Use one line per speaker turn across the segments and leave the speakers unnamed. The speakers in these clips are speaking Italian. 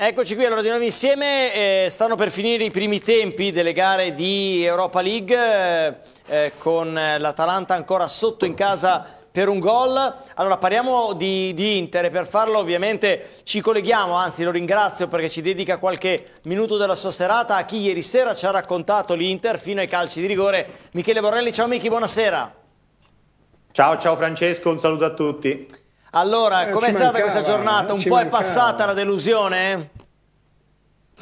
Eccoci qui, allora di nuovo insieme, eh, stanno per finire i primi tempi delle gare di Europa League eh, eh, con l'Atalanta ancora sotto in casa per un gol. Allora parliamo di, di, Inter e per farlo ovviamente ci colleghiamo, anzi lo ringrazio perché ci dedica qualche minuto della sua serata a chi ieri sera ci ha raccontato l'Inter fino ai calci di rigore. Michele Borrelli, ciao Michi, buonasera.
Ciao, ciao Francesco, un saluto a tutti. Allora,
eh, com'è stata questa giornata? Un po' è passata la delusione?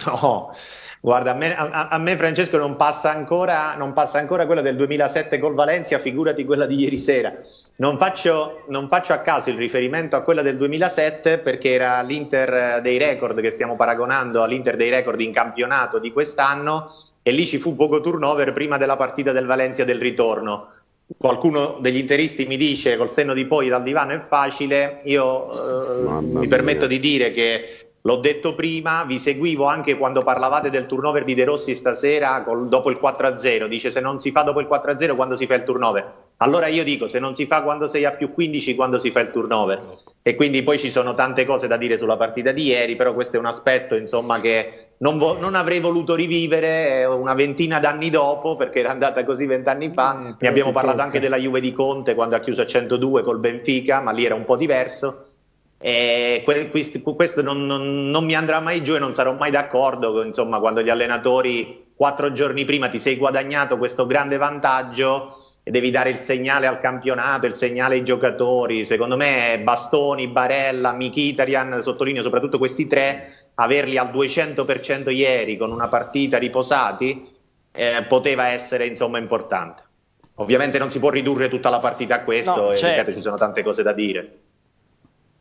No, guarda, a me, a, a me Francesco non passa, ancora, non passa, ancora, quella del 2007 col Valencia, figurati quella di ieri sera. Non faccio, non faccio a caso il riferimento a quella del 2007 perché era l'Inter eh, dei record che stiamo paragonando all'Inter dei record in campionato di quest'anno e lì ci fu poco turnover prima della partita del Valencia del ritorno qualcuno degli interisti mi dice col senno di poi dal divano è facile, io eh, mi permetto di dire che L'ho detto prima, vi seguivo anche quando parlavate del turnover di De Rossi stasera col, dopo il 4-0. Dice se non si fa dopo il 4-0 quando si fa il turnover. Allora io dico se non si fa quando sei a più 15 quando si fa il turnover. E quindi poi ci sono tante cose da dire sulla partita di ieri, però questo è un aspetto insomma, che non, vo- non, avrei voluto rivivere eh, una ventina d'anni dopo perché era andata così vent'anni fa. Eh, ne abbiamo parlato anche della Juve di Conte quando ha chiuso a 102 col Benfica, ma lì era un po' diverso. E questo non, non, non mi andrà mai giù e non sarò mai d'accordo. Insomma, quando gli allenatori quattro giorni prima ti sei guadagnato questo grande vantaggio e devi dare il segnale al campionato, il segnale ai giocatori. Secondo me, Bastoni, Barella, Michitarian, sottolineo soprattutto questi tre averli al 200% ieri con una partita riposati eh, poteva essere insomma importante. Ovviamente non si può ridurre tutta la partita a questo, no, e certo. ci sono tante cose da dire.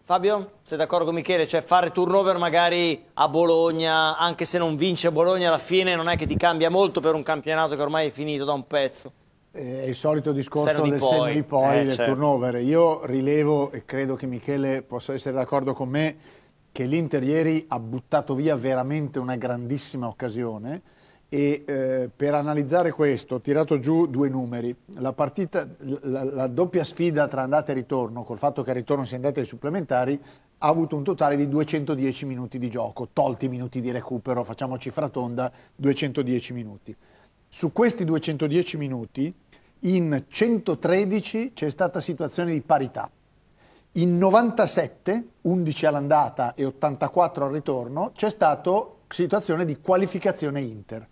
Fabio, sei d'accordo con Michele? Cioè fare turnover magari a Bologna, anche se non vince Bologna alla fine, non è che ti cambia molto per un campionato che ormai è finito da un pezzo.
Eh, è il solito discorso Seno del poi. di poi, eh, del certo. turnover. Io rilevo, e credo che Michele possa essere d'accordo con me, che l'Inter ieri ha buttato via veramente una grandissima occasione e eh, per analizzare questo ho tirato giù due numeri. La, partita, la, la doppia sfida tra andata e ritorno, col fatto che al ritorno si è andata ai supplementari, ha avuto un totale di 210 minuti di gioco, tolti i minuti di recupero, facciamo cifra tonda, 210 minuti. Su questi 210 minuti, in 113 c'è stata situazione di parità. In 97, 11 all'andata e 84 al ritorno, c'è stata situazione di qualificazione Inter.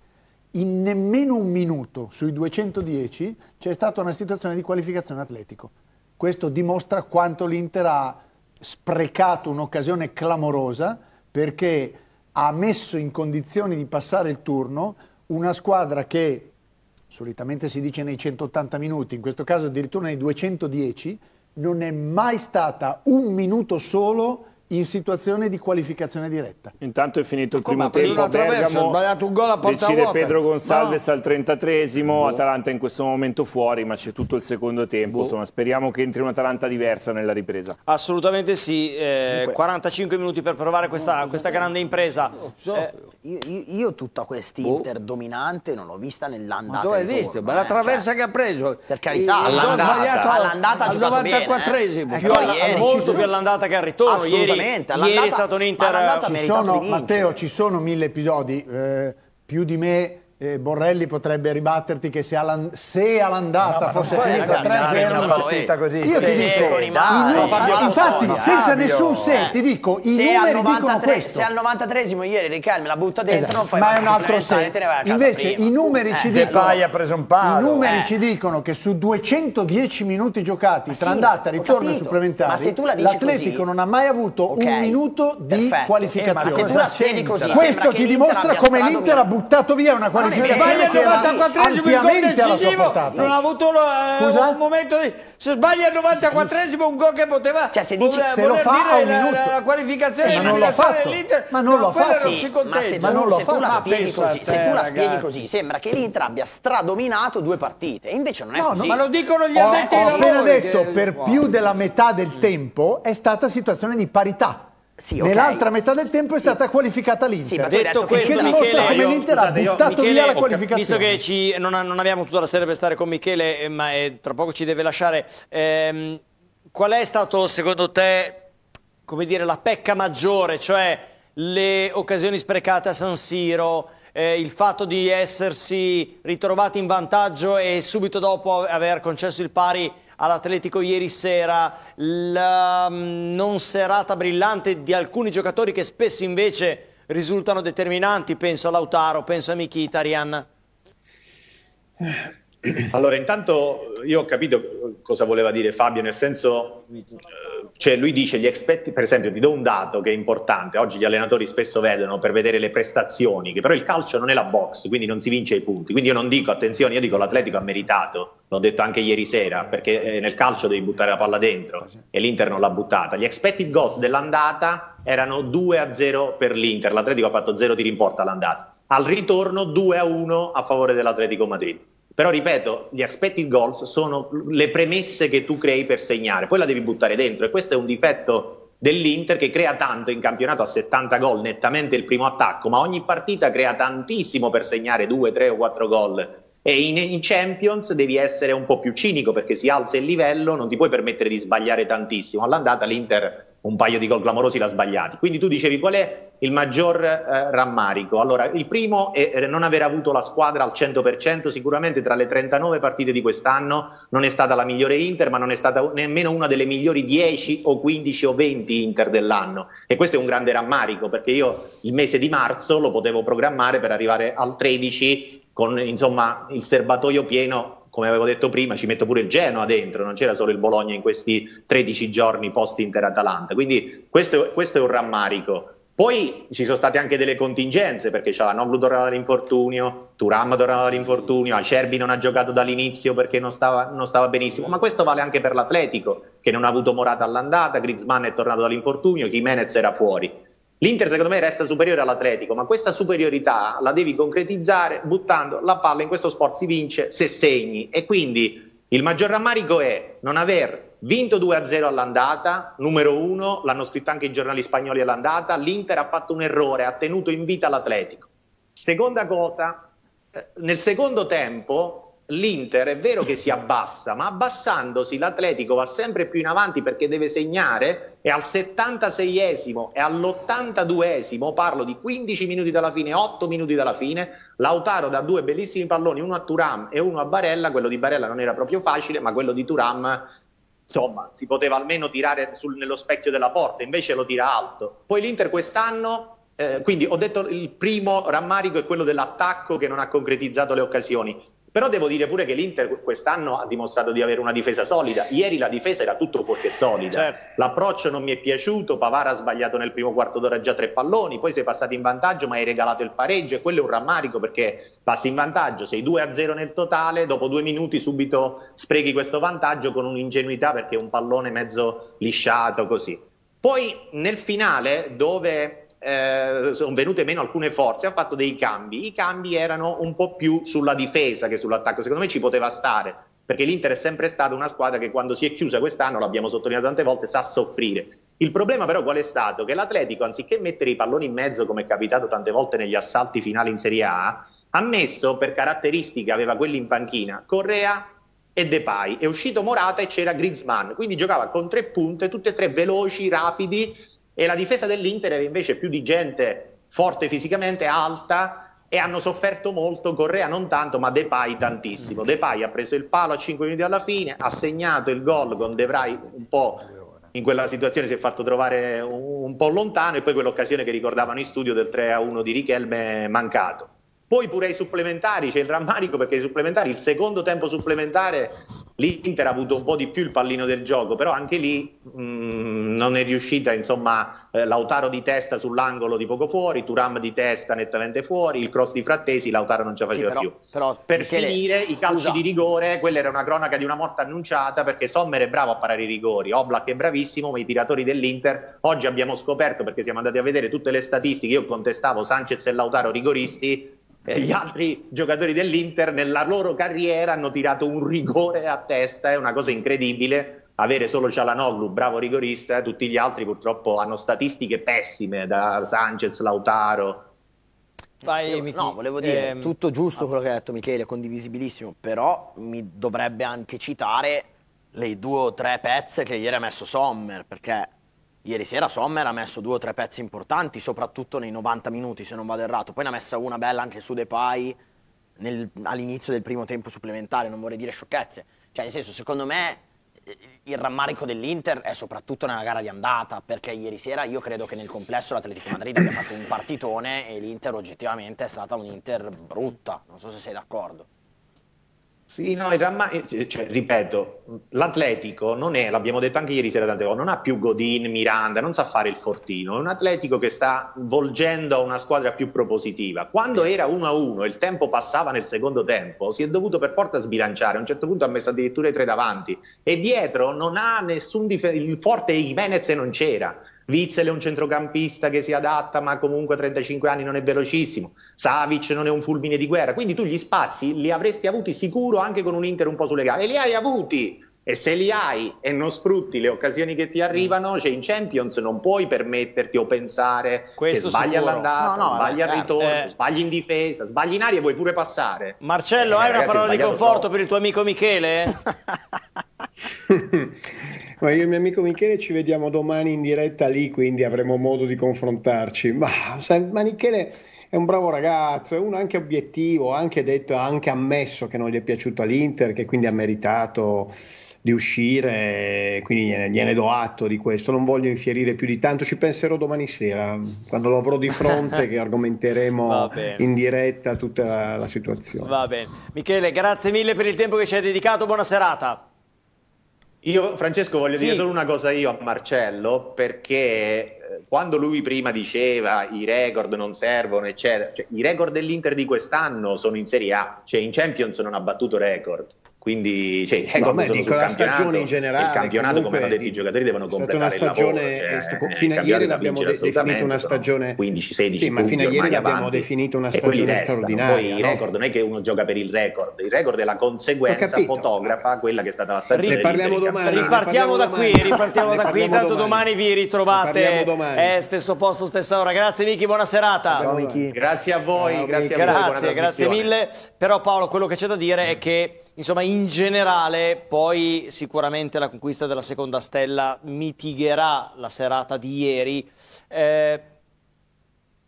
In nemmeno un minuto sui 210 c'è stata una situazione di qualificazione Atletico. Questo dimostra quanto l'Inter ha sprecato un'occasione clamorosa perché ha messo in condizioni di passare il turno una squadra che solitamente si dice nei 180 minuti, in questo caso addirittura nei 210, non è mai stata un minuto solo in situazione di qualificazione diretta.
Intanto è finito il primo tempo a Bergamo, sbagliato un gol a porta decide vuota. Pedro Gonsalves no. al 33esimo, boh. Atalanta in questo momento fuori, ma c'è tutto il secondo tempo, boh. insomma speriamo che entri un'Atalanta diversa nella ripresa.
Assolutamente sì, eh, 45 minuti per provare questa, no, questa grande
impresa. So. Eh, io, io, tutta quest'Inter boh. dominante non l'ho vista nell'andata. Ma dove hai visto? Ma eh, la cioè, traversa
cioè, che ha preso? Per carità, all'andata, all'andata eh. ecco, al 94esimo,
eh, più, molto più
all'andata che al ritorno.
Ieri assolutamente. Ieri è stato un Inter... Ci sono, Matteo,
ci sono mille episodi, eh, più di me eh, Borrelli potrebbe ribatterti che se, alla, se all'andata no, fosse finita 3-0 non tutta così io ti dico in mani, infatti no, senza nessun se eh. ti dico i se numeri 93, dicono questo se al
93esimo ieri Riccardo la butta dentro esatto. non fai ma è un altro se invece prima. i numeri eh. ci dicono
i numeri eh. ci dicono che su 210 minuti giocati ma tra sì, andata e ritorno ai supplementari l'Atletico non ha mai avuto un minuto di eh, qualificazione questo ti dimostra come l'Inter ha buttato via una qualificazione sbaglia il 94esimo il gol decisivo non ha
avuto eh, un momento di se sbaglia il 94esimo un gol che poteva cioè, se, dici, se lo fa a un la, minuto la, qualificazione sì, ma, non l'ha fatto ma non lo fa sì, ma non lo fa. tu se tu la spieghi così
sembra che l'Inter abbia stradominato due partite invece non è no, così ma lo dicono gli addetti ho, ho appena detto per più
della metà del tempo è stata situazione di parità sì, okay. Nell'altra metà del tempo è stata sì. qualificata l'Inter. Sì, detto questo, che dimostra Michele, come l'Inter ha buttato Michele, via la qualificazione. Visto
che ci, non, non, abbiamo tutta la sera per stare con Michele, eh, ma eh, tra poco ci deve lasciare, ehm, qual è stato secondo te dire, la pecca maggiore, cioè le occasioni sprecate a San Siro, eh, il fatto di essersi ritrovati in vantaggio e subito dopo aver concesso il pari all'Atletico ieri sera, la mm, non serata brillante di alcuni giocatori che spesso invece risultano determinanti, penso a Lautaro, penso a Mkhitaryan.
Eh, allora, intanto io ho capito cosa voleva dire Fabio, nel senso, eh, cioè lui dice gli aspetti, per esempio, ti do un dato che è importante, oggi gli allenatori spesso vedono per vedere le prestazioni, che però il calcio non è la box, quindi non si vince i punti, quindi io non dico attenzione, io dico l'Atletico ha meritato, l'ho detto anche ieri sera, perché eh, nel calcio devi buttare la palla dentro e l'Inter non l'ha buttata. Gli expected goals dell'andata erano 2 a 0 per l'Inter, l'Atletico ha fatto 0 tiri in porta all'andata, al ritorno 2 a 1 a favore dell'Atletico Madrid però ripeto, gli expected goals sono le premesse che tu crei per segnare, poi la devi buttare dentro e questo è un difetto dell'Inter che crea tanto in campionato a 70 gol, nettamente il primo attacco, ma ogni partita crea tantissimo per segnare 2, 3 o 4 gol. E in, in Champions devi essere un po' più cinico perché si alza il livello, non ti puoi permettere di sbagliare tantissimo. All'andata l'Inter un paio di gol clamorosi l'ha sbagliati. Quindi tu dicevi qual è il maggior eh, rammarico. Allora, il primo è eh, non aver avuto la squadra al 100%, sicuramente tra le 39 partite di quest'anno non è stata la migliore Inter, ma non è stata nemmeno una delle migliori 10 o 15 o 20 Inter dell'anno. E questo è un grande rammarico, perché io il mese di marzo lo potevo programmare per arrivare al 13 con insomma, il serbatoio pieno come avevo detto prima, ci metto pure il Genoa dentro, non c'era solo il Bologna in questi 13 giorni post Inter-Atalanta. Quindi questo, questo è un rammarico. Poi ci sono state anche delle contingenze perché Cialanoglu la Noglu tornata dall'infortunio, Turam tornata dall'infortunio, Acerbi non ha giocato dall'inizio perché non stava, non stava, benissimo, ma questo vale anche per l'Atletico che non ha avuto Morata all'andata, Griezmann è tornato dall'infortunio, Jimenez era fuori. L'Inter secondo me resta superiore all'Atletico, ma questa superiorità la devi concretizzare buttando la palla in questo sport si vince se segni e quindi il maggior rammarico è non aver Vinto 2-0 all'andata, numero uno, l'hanno scritto anche i giornali spagnoli all'andata, l'Inter ha fatto un errore, ha tenuto in vita l'Atletico. Seconda cosa, eh, nel secondo tempo l'Inter è vero che si abbassa, ma abbassandosi l'Atletico va sempre più in avanti perché deve segnare e al 76esimo e all'82esimo, parlo di 15 minuti dalla fine, 8 minuti dalla fine, Lautaro da due bellissimi palloni, uno a Turam e uno a Barella, quello di Barella non era proprio facile, ma quello di Turam insomma, si poteva almeno tirare sul, nello specchio della porta, invece lo tira alto. Poi l'Inter quest'anno, eh, quindi ho detto il primo rammarico è quello dell'attacco che non ha concretizzato le occasioni. Però devo dire pure che l'Inter quest'anno ha dimostrato di avere una difesa solida. Ieri la difesa era tutto fuorché solida. Certo. L'approccio non mi è piaciuto, Pavara ha sbagliato nel primo quarto d'ora già tre palloni, poi sei passato in vantaggio ma hai regalato il pareggio e quello è un rammarico perché passi in vantaggio, sei 2-0 nel totale, dopo due minuti subito sprechi questo vantaggio con un'ingenuità perché è un pallone mezzo lisciato così. Poi nel finale dove eh, sono venute meno alcune forze, ha fatto dei cambi. I cambi erano un po' più sulla difesa che sull'attacco, secondo me ci poteva stare, perché l'Inter è sempre stata una squadra che quando si è chiusa quest'anno, l'abbiamo sottolineato tante volte, sa soffrire. Il problema però qual è stato? Che l'Atletico, anziché mettere i palloni in mezzo, come è capitato tante volte negli assalti finali in Serie A, ha messo per caratteristiche, aveva quelli in panchina, Correa e Depay. È uscito Morata e c'era Griezmann, quindi giocava con tre punte, tutte e tre veloci, rapidi, e la difesa dell'Inter era invece più di gente forte fisicamente, alta e hanno sofferto molto, Correa non tanto, ma Depay tantissimo. Mm. Depay ha preso il palo a 5 minuti alla fine, ha segnato il gol con Debray un po' in quella situazione si è fatto trovare un, po' lontano e poi quell'occasione che ricordavano in studio del 3-1 di Richelme mancato. Poi pure ai supplementari c'è il rammarico perché i supplementari il secondo tempo supplementare L'Inter ha avuto un po' di più il pallino del gioco, però anche lì mh, mm, non è riuscita, insomma, eh, Lautaro di testa sull'angolo di poco fuori, Turam di testa nettamente fuori, il cross di Frattesi, Lautaro non ce la faceva sì, però, più. Però, per Michele, finire i calci usa. di rigore, quella era una cronaca di una morta annunciata perché Sommer è bravo a parare i rigori, Oblak è bravissimo, ma i tiratori dell'Inter oggi abbiamo scoperto perché siamo andati a vedere tutte le statistiche, io contestavo Sanchez e Lautaro rigoristi, gli altri giocatori dell'Inter nella loro carriera hanno tirato un rigore a testa, è una cosa incredibile. Avere solo Cialanoglu, bravo rigorista, tutti gli altri purtroppo hanno statistiche pessime, da Sanchez, Lautaro.
Vai, Michi, no, volevo dire, ehm... tutto giusto quello che ha detto Michele, condivisibilissimo, però mi dovrebbe anche citare le due o tre pezze che ieri ha messo Sommer, perché Ieri sera Sommer ha messo due o tre pezzi importanti, soprattutto nei 90 minuti, se non vado errato. Poi ne ha messa una bella anche su Depay all'inizio del primo tempo supplementare, non vorrei dire sciocchezze. Cioè, nel senso, secondo me eh, il rammarico dell'Inter è soprattutto nella gara di andata, perché ieri sera io credo che nel complesso l'Atletico Madrid abbia fatto un partitone e l'Inter oggettivamente è stata un'Inter brutta. Non so se sei d'accordo.
Sì, no, il rammai, eh, cioè, ripeto, l'Atletico non è, l'abbiamo detto anche ieri sera tante volte, non ha più Godin, Miranda, non sa fare il fortino, è un Atletico che sta volgendo a una squadra più propositiva. Quando era 1-1 e il tempo passava nel secondo tempo, si è dovuto per forza sbilanciare, a un certo punto ha messo addirittura i tre davanti e dietro non ha nessun dif- il forte Jimenez non c'era, Witzel è un centrocampista che si adatta, ma comunque a 35 anni non è velocissimo. Savic non è un fulmine di guerra. Quindi tu gli spazi li avresti avuti sicuro anche con un Inter un po' sulle gambe. E li hai avuti. E se li hai e non sfrutti le occasioni che ti arrivano, mm. cioè in Champions non puoi permetterti o pensare Questo che sbagli all'andata, no, no, sbagli al certo. ritorno, eh. sbagli in difesa, sbagli in aria e vuoi pure passare. Marcello, eh, hai ragazzi, una parola di conforto
troppo. per il tuo amico Michele? Ma io e il mio amico Michele
ci vediamo domani in diretta lì, quindi avremo modo di confrontarci. Ma, ma Michele è un bravo ragazzo, è uno anche obiettivo, ha anche detto, ha anche ammesso che non gli è piaciuto all'Inter, che quindi ha meritato di uscire, quindi gliene, gliene, do atto di questo, non voglio infierire più di tanto, ci penserò domani sera, quando lo avrò di fronte, che argomenteremo in diretta tutta la, la situazione.
Va bene. Michele, grazie mille per il tempo che ci hai dedicato, buona serata.
Io, Francesco, voglio sì. dire solo una cosa io a Marcello, perché eh, quando lui prima diceva i record non servono, eccetera, cioè, i record dell'Inter di quest'anno sono in Serie A, cioè in Champions non ha battuto record. Quindi, cioè, no, ecco, beh, dico, la stagione in generale. Il campionato, comunque, come detto, i giocatori devono completare una stagione, lavoro, cioè, fino a eh, ieri l'abbiamo de- definita una stagione 15, 16 sì, ma fino a ieri l'abbiamo avanti, definita
una stagione restano, straordinaria. Poi no? i record non
è che uno gioca per il record, il record è la conseguenza fotografa quella che è stata la stagione. Ne parliamo domani. Ripartiamo da qui, ripartiamo da qui, tanto domani
vi ritrovate. Eh, stesso posto, stessa ora. Grazie Miki, buona serata.
Grazie a voi, grazie a voi. Grazie, grazie
mille. Però Paolo, quello che c'è da dire è che insomma in generale poi sicuramente la conquista della seconda stella mitigherà la serata di ieri. Eh,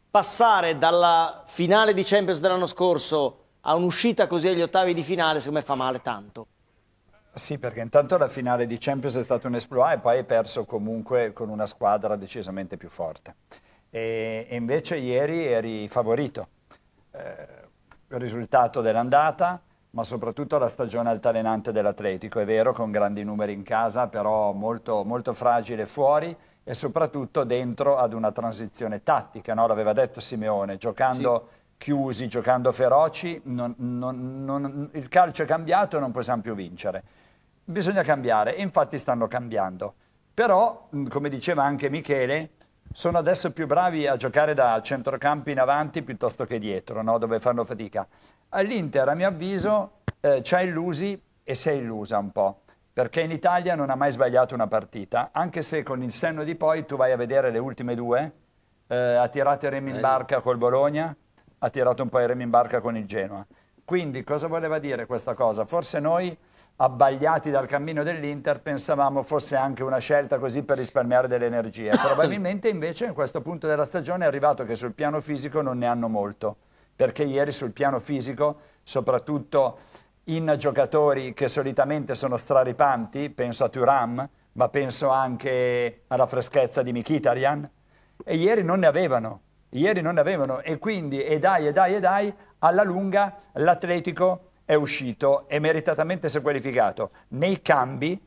passare dalla finale di Champions dell'anno scorso a un'uscita così agli ottavi di finale secondo me fa male tanto.
Sì, perché intanto la finale di Champions è stata un esploit e poi hai perso comunque con una squadra decisamente più forte. E, invece ieri eri favorito. Eh, risultato dell'andata, ma soprattutto la stagione altalenante dell'Atletico, è vero con grandi numeri in casa, però molto, molto fragile fuori e soprattutto dentro ad una transizione tattica, no? l'aveva detto Simeone, giocando sì. chiusi, giocando feroci, non, non, non, il calcio è cambiato e non possiamo più vincere. Bisogna cambiare e infatti stanno cambiando. Però, come diceva anche Michele, sono adesso più bravi a giocare da centrocampi in avanti piuttosto che dietro, no? dove fanno fatica. All'Inter, a mio avviso, eh, ci ha illusi e si è illusa un po', perché in Italia non ha mai sbagliato una partita, anche se con il senno di poi tu vai a vedere le ultime due, eh, ha tirato il remi in eh, barca col Bologna, ha tirato un po' il remi in barca con il Genoa. Quindi cosa voleva dire questa cosa? Forse noi abbagliati dal cammino dell'Inter pensavamo fosse anche una scelta così per risparmiare delle energie. Probabilmente invece in questo punto della stagione è arrivato che sul piano fisico non ne hanno molto, perché ieri sul piano fisico, soprattutto in giocatori che solitamente sono straripanti, penso a Turam, ma penso anche alla freschezza di Mikitarian, e ieri non ne avevano. Ieri non ne avevano e quindi, e dai, e dai, e dai, alla lunga l'Atletico è uscito e meritatamente si è qualificato. Nei cambi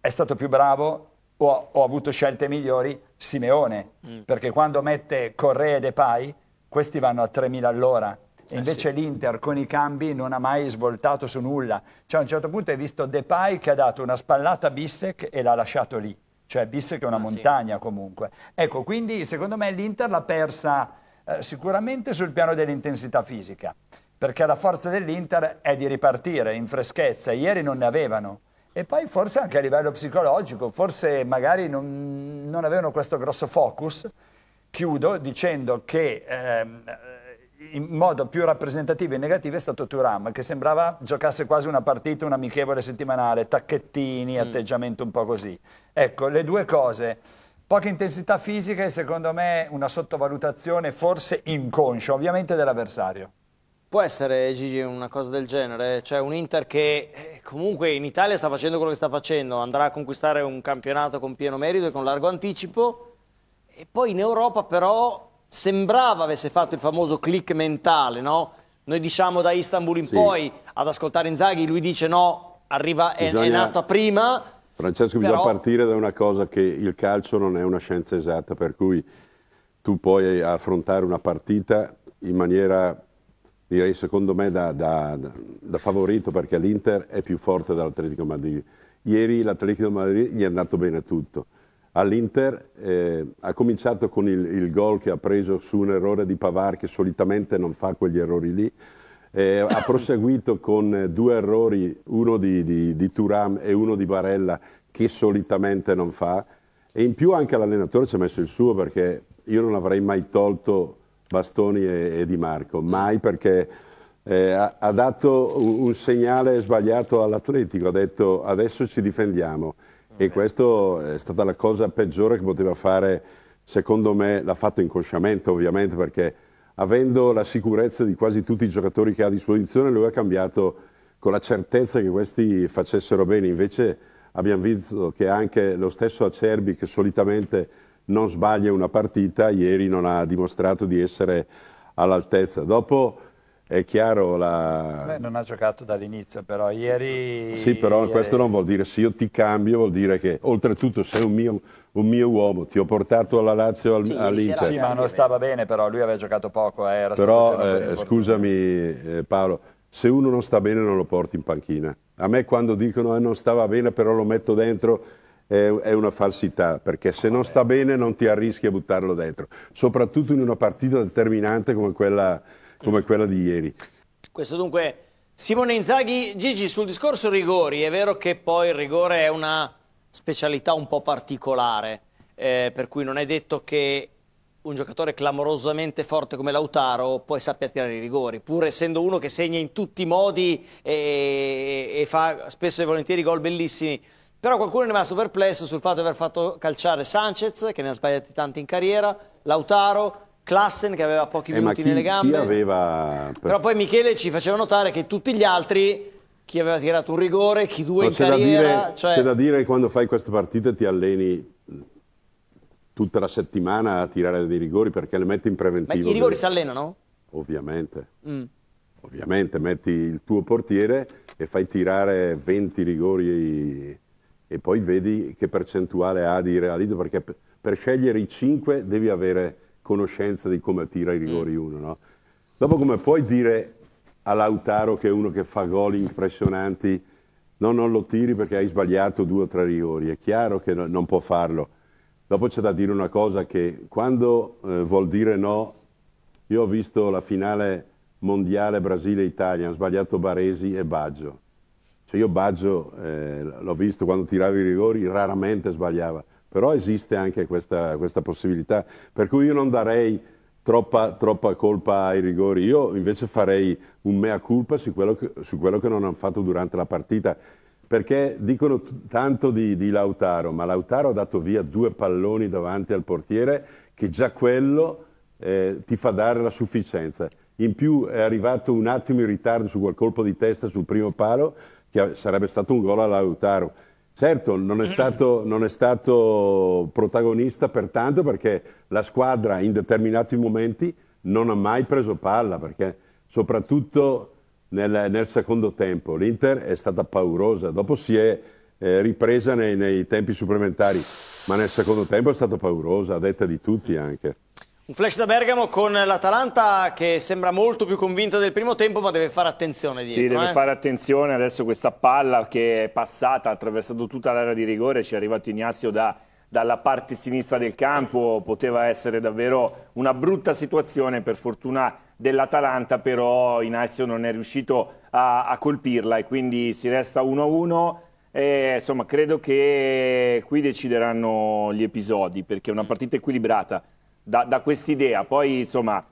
è stato più bravo o ha avuto scelte migliori Simeone, mm. perché quando mette Correa e Depay, questi vanno a 3.000 all'ora. E eh invece eh sì. l'Inter con i cambi non ha mai svoltato su nulla. Cioè a un certo punto hai visto Depay che ha dato una spallata a Bissek e l'ha lasciato lì. Cioè Bissek è una ah, montagna sì. comunque. Ecco, quindi secondo me l'Inter l'ha persa eh, sicuramente sul piano dell'intensità fisica perché la forza dell'Inter è di ripartire in freschezza, ieri non ne avevano. E poi forse anche a livello psicologico, forse magari non, non avevano questo grosso focus. Chiudo dicendo che ehm, in modo più rappresentativo e negativo è stato Turam, che sembrava giocasse quasi una partita, un'amichevole settimanale, tacchettini, mm. atteggiamento un po' così. Ecco, le due cose, poca intensità fisica e secondo me una sottovalutazione forse inconscia, ovviamente dell'avversario.
Può essere, Gigi, una cosa del genere? Cioè un Inter che eh, comunque in Italia sta facendo quello che sta facendo, andrà a conquistare un campionato con pieno merito e con largo anticipo, e poi in Europa però sembrava avesse fatto il famoso click mentale, no? Noi diciamo da Istanbul in sì. poi ad ascoltare Inzaghi, lui dice no, arriva, è, Bisogna... è nata prima.
Francesco, però... bisogna partire da una cosa che il calcio non è una scienza esatta, per cui tu puoi affrontare una partita in maniera direi secondo me da, da, da favorito perché l'Inter è più forte dell'Atletico Madrid. Ieri l'Atletico Madrid gli è andato bene tutto. All'Inter eh, ha cominciato con il, il gol che ha preso su un errore di Pavar che solitamente non fa quegli errori lì. Eh, ha proseguito con due errori, uno di, di, di Turam e uno di Barella che solitamente non fa. E in più anche l'allenatore ci ha messo il suo perché io non avrei mai tolto Bastoni e, e Di Marco, mai perché eh, ha, ha, dato un, un, segnale sbagliato all'Atletico, ha detto adesso ci difendiamo okay. e questa è stata la cosa peggiore che poteva fare, secondo me l'ha fatto inconsciamente ovviamente perché avendo la sicurezza di quasi tutti i giocatori che ha a disposizione lui ha cambiato con la certezza che questi facessero bene, invece abbiamo visto che anche lo stesso Acerbi che solitamente non sbaglia una partita, ieri non ha dimostrato di essere all'altezza. Dopo è chiaro la... Beh,
non ha giocato dall'inizio però, ieri... Sì, però ieri... questo non
vuol dire se io ti cambio, vuol dire che oltretutto sei un mio, un mio uomo, ti ho portato alla Lazio al, sì, all'Inter. Sì, ma non
stava bene però, lui aveva giocato poco. Eh, però eh,
scusami eh, Paolo, se uno non sta bene non lo porti in panchina. A me quando dicono eh, non stava bene però lo metto dentro è, una falsità, perché se non sta bene non ti arrischi a buttarlo dentro, soprattutto in una partita determinante come quella, come quella di ieri.
Questo dunque, Simone Inzaghi, Gigi, sul discorso rigori, è vero che poi il rigore è una specialità un po' particolare, eh, per cui non è detto che un giocatore clamorosamente forte come Lautaro poi sappia tirare i rigori, pur essendo uno che segna in tutti i modi e, e fa spesso e volentieri gol bellissimi però qualcuno è rimasto perplesso sul fatto di aver fatto calciare Sanchez, che ne ha sbagliati tanti in carriera, Lautaro, Klassen che aveva pochi eh, minuti chi, nelle gambe. Chi
Aveva... Però
poi Michele ci faceva notare che tutti gli altri, chi aveva tirato un rigore, chi due no, in carriera... Da dire, cioè... C'è da
dire che quando fai queste partite ti alleni tutta la settimana a tirare dei rigori perché le metti in preventivo. Ma i rigori delle... si allenano? Ovviamente. Mm. Ovviamente metti il tuo portiere e fai tirare 20 rigori e poi vedi che percentuale ha di realizzo, perché per scegliere i 5 devi avere conoscenza di come tira i rigori mm. uno. No? Dopo come puoi dire a Lautaro che è uno che fa gol impressionanti, no, non lo tiri perché hai sbagliato due o tre rigori, è chiaro che no, non può farlo. Dopo c'è da dire una cosa che quando eh, vuol dire no, io ho visto la finale mondiale Brasile-Italia, hanno sbagliato Baresi e Baggio. Cioè io Baggio eh, l'ho visto quando tirava i rigori, raramente sbagliava, però esiste anche questa, questa possibilità, per cui io non darei troppa, troppa, colpa ai rigori, io invece farei un mea culpa su quello che, su quello che non hanno fatto durante la partita, perché dicono tanto di, di Lautaro, ma Lautaro ha dato via due palloni davanti al portiere che già quello eh, ti fa dare la sufficienza. In più è arrivato un attimo in ritardo su quel colpo di testa sul primo palo che sarebbe stato un gol all'Autaro. Certo, non è, stato, non è stato protagonista pertanto perché la squadra in determinati momenti non ha mai preso palla, perché soprattutto nel, nel secondo tempo l'Inter è stata paurosa, dopo si è eh, ripresa nei, nei tempi supplementari, ma nel secondo tempo è stata paurosa, a detta di tutti anche.
Un flash da Bergamo con l'Atalanta che sembra molto più convinta del primo tempo ma deve fare attenzione dietro. Sì, deve eh?
fare attenzione adesso
questa palla che è passata, ha attraversato tutta l'area di rigore, ci è arrivato Ignazio da, dalla parte sinistra del campo, poteva essere davvero una brutta situazione per fortuna dell'Atalanta, però Ignazio non è riuscito a, a colpirla e quindi si resta 1-1. E, insomma, credo che qui decideranno gli episodi perché è una mm. partita equilibrata da, da quest'idea. Poi, insomma,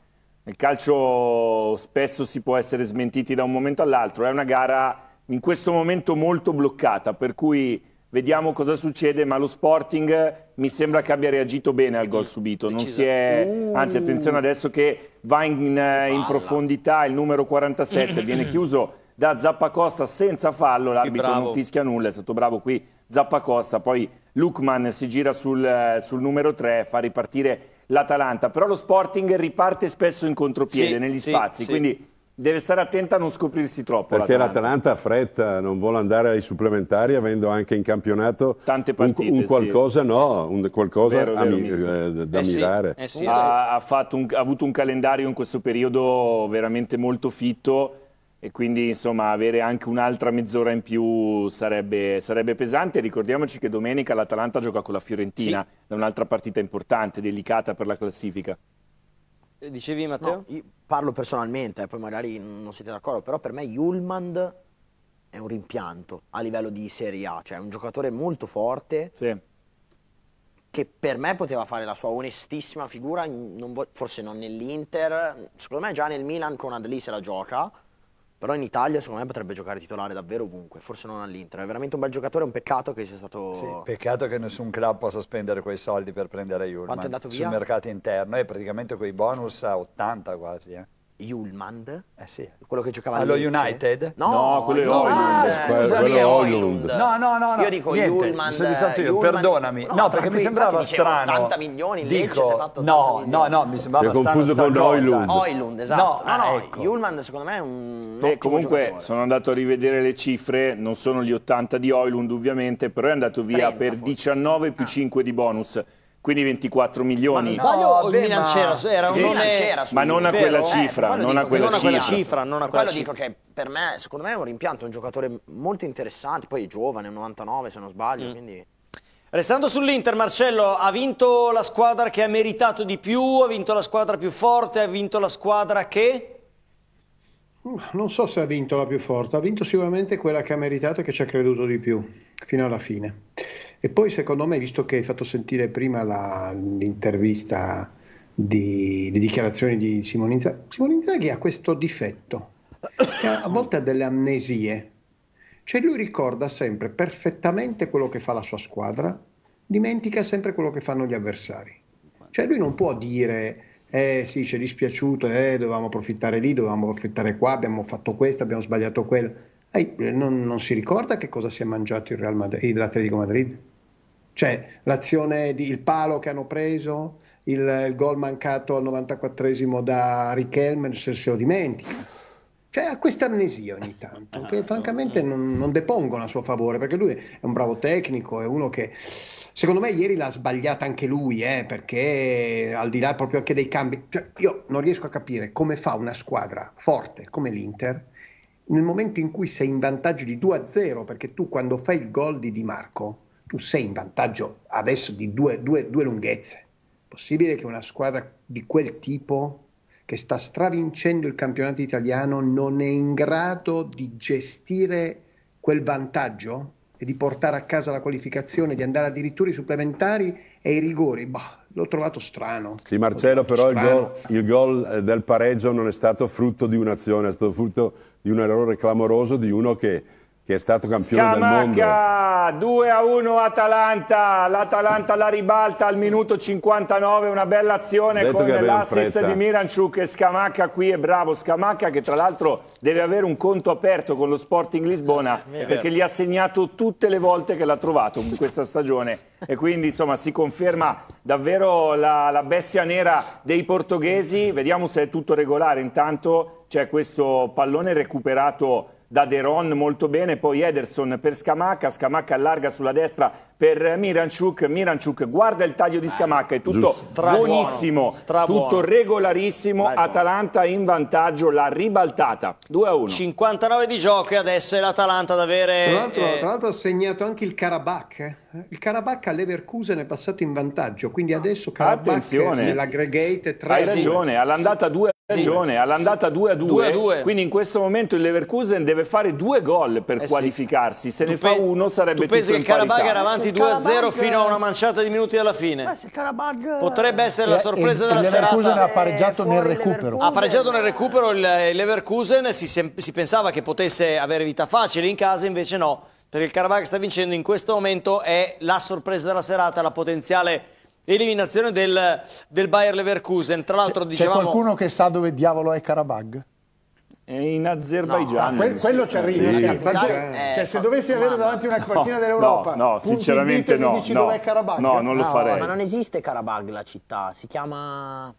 nel calcio spesso si può essere smentiti da un momento all'altro. È una gara in questo momento molto bloccata, per cui vediamo cosa succede, ma lo Sporting mi sembra che abbia reagito bene al gol mm, subito. È, uh. anzi, attenzione adesso che va in, in profondità il numero 47, viene chiuso da Zappacosta senza fallo, l'arbitro non fischia nulla, è stato bravo qui Zappacosta, poi Lukman si gira sul, sul numero 3, fa ripartire l'Atalanta, però lo Sporting riparte spesso in contropiede, sì, negli sì, spazi, sì. quindi deve stare attenta a non scoprirsi troppo. Perché
l'Atalanta ha fretta, non vuole andare ai supplementari avendo anche in campionato Tante partite, un, un qualcosa, sì. no, un qualcosa vero, vero, eh, da eh mirare. Eh sì, eh sì, ha,
ha, un, ha avuto un calendario in questo periodo veramente molto fitto e quindi insomma avere anche un'altra mezz'ora in più sarebbe, sarebbe, pesante. Ricordiamoci che domenica l'Atalanta gioca con la Fiorentina, sì. è un'altra partita importante, delicata per la classifica.
Eh, dicevi Matteo? No, parlo personalmente, eh, poi magari non siete d'accordo, però per me Julmand è un rimpianto a livello di Serie A, cioè è un giocatore molto forte. Sì. Che per me poteva fare la sua onestissima figura, non forse non nell'Inter, secondo me già nel Milan con Adli se la gioca, però in Italia secondo me potrebbe giocare titolare davvero
ovunque, forse non all'Inter. È veramente un bel giocatore, è un peccato che sia stato... Sì, peccato che nessun club possa spendere quei soldi per prendere Jurman. Quanto è andato via? Sul mercato interno e praticamente quei bonus a 80 quasi, eh. Julmand, eh sì.
quello che giocava ah, allo United. No, no quello è Oilund. Ah, quello è Oilund. No, no, no, no. Io dico Niente, Julmand. Sono distratto Julmand. perdonami. No, no perché mi
sembrava strano. 80 milioni in dico, Lecce, fatto
No, no, no, mi sembrava strano. confuso con Oilund. Oilund, esatto. No, no, no, ecco.
Julmand secondo me è un
Beh, comunque giocatore. sono andato a rivedere le cifre, non sono gli 80 di Oilund ovviamente, però è andato via 30, per forse. 19 più ah. 5 di bonus quindi 24 milioni. Ma sbaglio
no, il Milan c'era, era un sì, nome... ma eh, non a quella
cifra, non a quella cifra. Non a quella cifra. quello dico
che per me, secondo me è un rimpianto, è un giocatore molto interessante, poi è giovane, è un 99 se non sbaglio, mm. quindi...
Restando sull'Inter, Marcello, ha vinto la squadra che ha meritato di più, ha vinto la squadra più forte, ha vinto la squadra che...
Uh, non so se ha vinto la più forte, ha vinto sicuramente quella che ha meritato e che ci ha creduto di più, fino alla fine. E poi secondo me, visto che hai fatto sentire prima la, l'intervista di, le dichiarazioni di Simone Inzaghi, Simone Inzaghi ha questo difetto, che a volte ha delle amnesie, cioè lui ricorda sempre perfettamente quello che fa la sua squadra, dimentica sempre quello che fanno gli avversari. Cioè lui non può dire eh sì, ci è dispiaciuto, eh, dovevamo approfittare lì, dovevamo approfittare qua, abbiamo fatto questo, abbiamo sbagliato quello. Eh, non, non, si ricorda che cosa si è mangiato il Real Madrid, l'Atletico Madrid? Cioè l'azione di il palo che hanno preso, il, il gol mancato al 94esimo da Richelme, se lo dimentica. Cioè ha questa amnesia ogni tanto, ah, che francamente non, non depongono a suo favore, perché lui è un bravo tecnico, è uno che secondo me ieri l'ha sbagliata anche lui, eh, perché al di là proprio anche dei cambi, cioè, io non riesco a capire come fa una squadra forte come l'Inter nel momento in cui sei in vantaggio di 2-0, perché tu quando fai il gol di Di Marco tu sei in vantaggio adesso di due, due, due lunghezze. Possibile che una squadra di quel tipo che sta stravincendo il campionato italiano non è in grado di gestire quel vantaggio e di portare a casa la qualificazione, di andare addirittura ai supplementari
e ai rigori. Bah, l'ho trovato strano. Sì, Marcello, però strano. il gol, eh, del pareggio non è stato frutto di un'azione, è stato frutto di un errore clamoroso di uno che che è stato campione Scamacca, del mondo.
Scamacca 2 a 1 Atalanta, l'Atalanta la ribalta al minuto 59, una bella azione Detto con l'assist di Miranciuk e Scamacca qui è bravo, Scamacca che tra l'altro deve avere un conto aperto con lo Sporting Lisbona eh, perché gli ha segnato tutte le volte che l'ha trovato in questa stagione e quindi insomma si conferma davvero la, la bestia nera dei portoghesi, vediamo se è tutto regolare, intanto c'è questo pallone recuperato da De Ron molto bene, poi Ederson per Scamacca, Scamacca allarga sulla destra per Miranchuk, Miranchuk guarda il taglio di eh, Scamacca, è tutto buonissimo, tutto regolarissimo, Atalanta in vantaggio, la ribaltata, 2 a 1. 59
di gioco e adesso è l'Atalanta ad
avere... Tra l'altro, eh... ha segnato anche il Karabakh, eh. il Karabakh all'Everkusen è passato in vantaggio, quindi ah, adesso Karabakh nell'aggregate 3 Hai ragione, all'andata 2 a ragione, all'andata 2 a 2,
quindi in questo momento il Leverkusen deve fare due gol per eh qualificarsi, se tu ne fa uno sarebbe tutto in parità. pensi che il Karabag era avanti 2 a 0 fino a una manciata di minuti alla fine?
Beh,
Karabag... Potrebbe essere la eh, sorpresa della serata. Eh, il Leverkusen ha pareggiato nel recupero. Ha
pareggiato nel recupero il Leverkusen, si, si pensava che potesse avere vita facile in casa, invece no, perché il Karabag sta vincendo in questo momento, è la sorpresa della serata, la potenziale eliminazione del, del Bayer Leverkusen. Tra l'altro dicevamo... C'è qualcuno
che sa dove diavolo è Karabag? in
Azerbaigian.
No, que quello sì, ci arriva. Sì. Cioè,
cioè, eh, cioè, se dovessi avere davanti una
quartina no, dell'Europa, no, no sinceramente no. Dici no, dov'è Karabag? No, non lo farei.
Ma non
esiste Karabag la città, si chiama.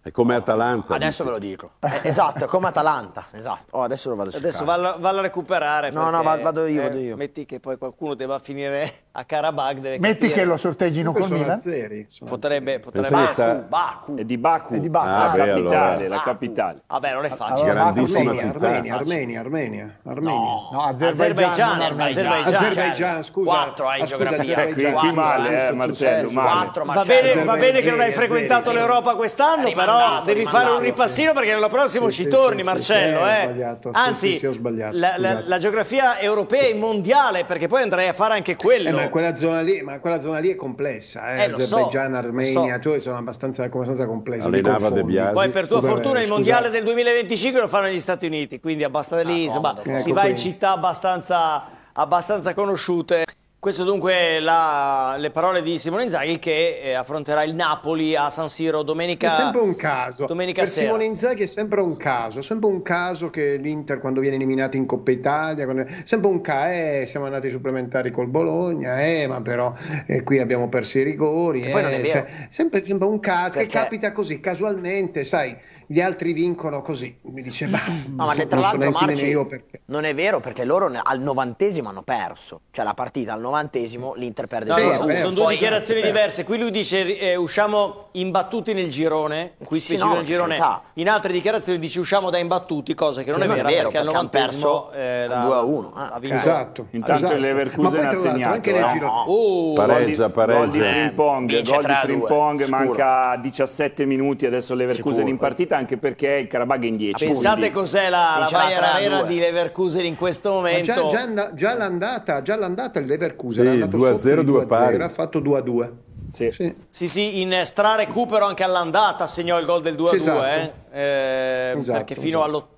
È come Atalanta. Adesso dici. ve lo dico.
Eh, esatto, è come Atalanta. Esatto.
Oh, adesso lo vado a cercare. Adesso
valla, valla a recuperare. No, no, vado io, eh, vado io. Metti che poi qualcuno debba finire a Karabakh deve Metti capire. che lo sorteggino col Milan.
Zeri, potrebbe, potrebbe Baku, sta... Baku. È di Baku, è di Baku. Ah, ah, beh, la, capitale, allora. la capitale. Vabbè, non è facile. Allora, Grandissima Armenia, città. Armenia, Armenia,
Armenia, Armenia. No,
no Azerbaijan, Azerbaijan,
scusa. 4 hai ah, geografia. Eh, qui male, eh,
ah, Marcello, male. va bene, va bene che non hai frequentato l'Europa quest'anno, però devi fare un ripassino perché l'anno prossimo ci torni, Marcello, Anzi, la geografia europea e mondiale, perché poi andrai a fare anche quello no,
quella zona lì, ma quella zona
lì è complessa, eh? eh Azerbaijan, so, Armenia, so.
cioè sono abbastanza, abbastanza complesse. Poi
per
tua Vabbè, fortuna il mondiale del 2025 lo fanno negli Stati Uniti, quindi abbastanza lì, ah, no, si ecco va qui. in città abbastanza, abbastanza conosciute. Questo dunque la, le parole di Simone Inzaghi che eh, affronterà il Napoli a San Siro domenica È sempre un caso. Domenica per sera. Simone
Inzaghi è sempre un caso, sempre un caso che l'Inter quando viene eliminato in Coppa Italia, quando... sempre un caso, eh, siamo andati supplementari col Bologna, eh, ma però eh, qui abbiamo perso i rigori, che poi non eh, è cioè, vero. Cioè, sempre, sempre un caso Perché... che capita così, casualmente, sai, gli altri vincono così, mi diceva. No, ma tra l'altro Marci,
non è vero perché loro al novantesimo hanno perso, cioè la partita al novantesimo 90 l'Inter perde no, 2 no, sono, sono due dichiarazioni
diverse. Qui lui dice eh, usciamo imbattuti nel girone, qui sì, specifico no, nel girone. In altre dichiarazioni dice usciamo da imbattuti, cosa che non, che è, vera, è vero perché, perché al perso eh, la, 2
a 1. Ah, eh. vinto. Esatto. Intanto esatto. l'Everkusen ha segnato anche nel eh. No. Oh, pareggia, pareggia. Gol
di Frimpong, gol manca 17 minuti adesso l'Everkusen in partita anche perché il Karabag è in 10. Pensate cos'è
la Bayern Arena di Leverkusen in questo momento?
Già l'andata, già l'andata il Leverkusen scusa, sì, 2 a 0, 2 pari. Ha fatto 2 a 2. Sì.
Sì. sì, in eh, stra recupero anche all'andata segnò il gol del 2 a 2, esatto. eh? Eh, esatto, perché fino esatto.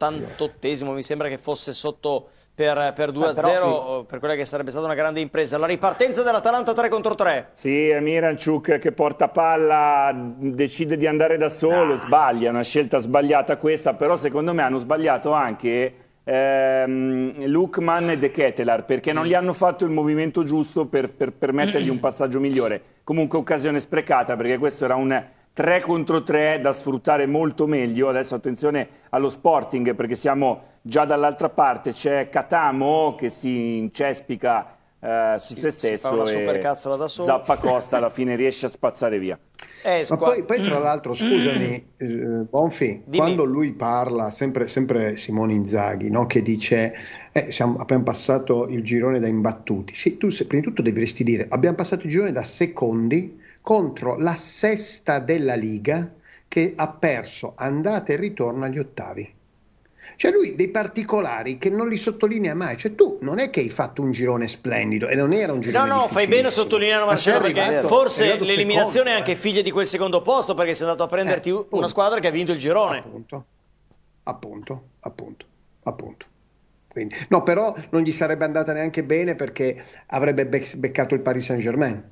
all'88 mi sembra che fosse sotto per, per 2 a 0 eh, sì. per quella che sarebbe stata una grande impresa. La ripartenza dell'Atalanta 3 contro 3.
Sì, Miranchuk che porta palla, decide di andare da solo, nah. sbaglia, una scelta sbagliata questa, però secondo me hanno sbagliato anche ehm, Lukman e De Ketelar perché non mm. gli hanno fatto il movimento giusto per, per permettergli un passaggio migliore. Comunque occasione sprecata perché questo era un 3 contro 3 da sfruttare molto meglio. Adesso attenzione allo Sporting perché siamo già dall'altra parte, c'è Catamo che si incespica eh, su si, se stesso si e Zappa Costa alla fine riesce a spazzare via. Eh, Ma poi, poi, tra l'altro, scusami,
eh, Bonfi, Dimmi. quando lui parla, sempre, sempre Simone Inzaghi, no, che dice eh, siamo, abbiamo passato il girone da imbattuti, sì, tu se, prima di tutto dovresti dire abbiamo passato il girone da secondi contro la sesta della Liga che ha perso andata e ritorno agli ottavi. Cioè lui dei particolari che non li sottolinea mai, cioè tu non è che hai fatto un girone splendido e non era un girone splendido. No, no, fai bene a sottolinearlo Marcello perché arrivato, forse l'eliminazione secondo,
è eh. anche figlia di quel secondo posto perché sei andato a prenderti eh, una squadra che ha vinto il girone.
Appunto, appunto, appunto, appunto. Quindi, no, però non gli sarebbe andata neanche bene perché avrebbe beccato il Paris Saint-Germain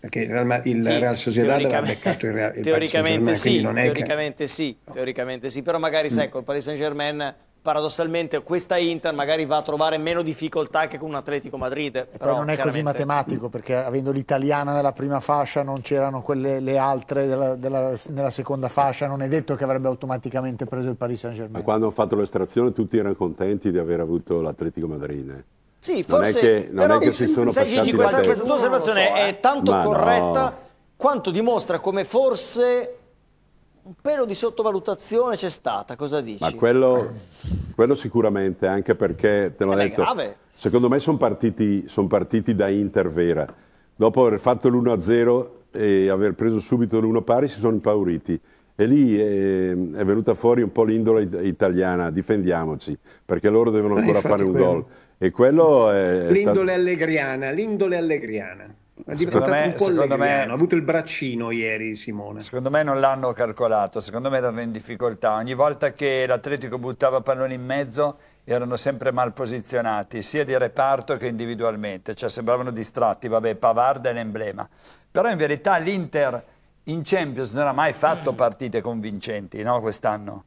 perché il Real, il sì, Real Sociedad aveva beccato il Real il teoricamente sì, teoricamente,
che... sì no. teoricamente sì, però magari mm. sai col Paris Saint Germain paradossalmente questa Inter magari va a trovare meno difficoltà che con un Atletico Madrid. Però, però non è così matematico
perché avendo l'italiana nella prima fascia non c'erano quelle le altre della, della, nella seconda fascia, non è detto che avrebbe automaticamente preso il Paris Saint Germain. Ma
quando hanno fatto l'estrazione tutti erano contenti di aver avuto l'Atletico Madrid. Eh? Sì, forse... Non è che, non però, è che si sono sai, Gigi, questa, questa tua osservazione so, eh. è tanto Ma corretta
no. quanto dimostra come forse un pelo di sottovalutazione c'è stata, cosa dici? Ma quello,
quello sicuramente, anche perché, te l'ho eh detto, grave. secondo me sono partiti, son partiti da Inter vera. Dopo aver fatto l'1-0 e aver preso subito l'1 pari si sono impauriti. E lì è, ehm, è venuta fuori un po' l'indola italiana, difendiamoci, perché loro devono eh, ancora fare un quello. gol. E quello è l'indole
stato... allegriana, l'indole allegriana.
Ha diventato me, secondo me,
ha avuto il braccino ieri Simone. Secondo me non l'hanno calcolato, secondo me erano in difficoltà. Ogni volta che l'Atletico buttava pallone in mezzo erano sempre mal posizionati, sia di reparto che individualmente, cioè sembravano distratti, vabbè, Pavard è l'emblema. Però in verità l'Inter in Champions non ha mai fatto partite convincenti, no, quest'anno?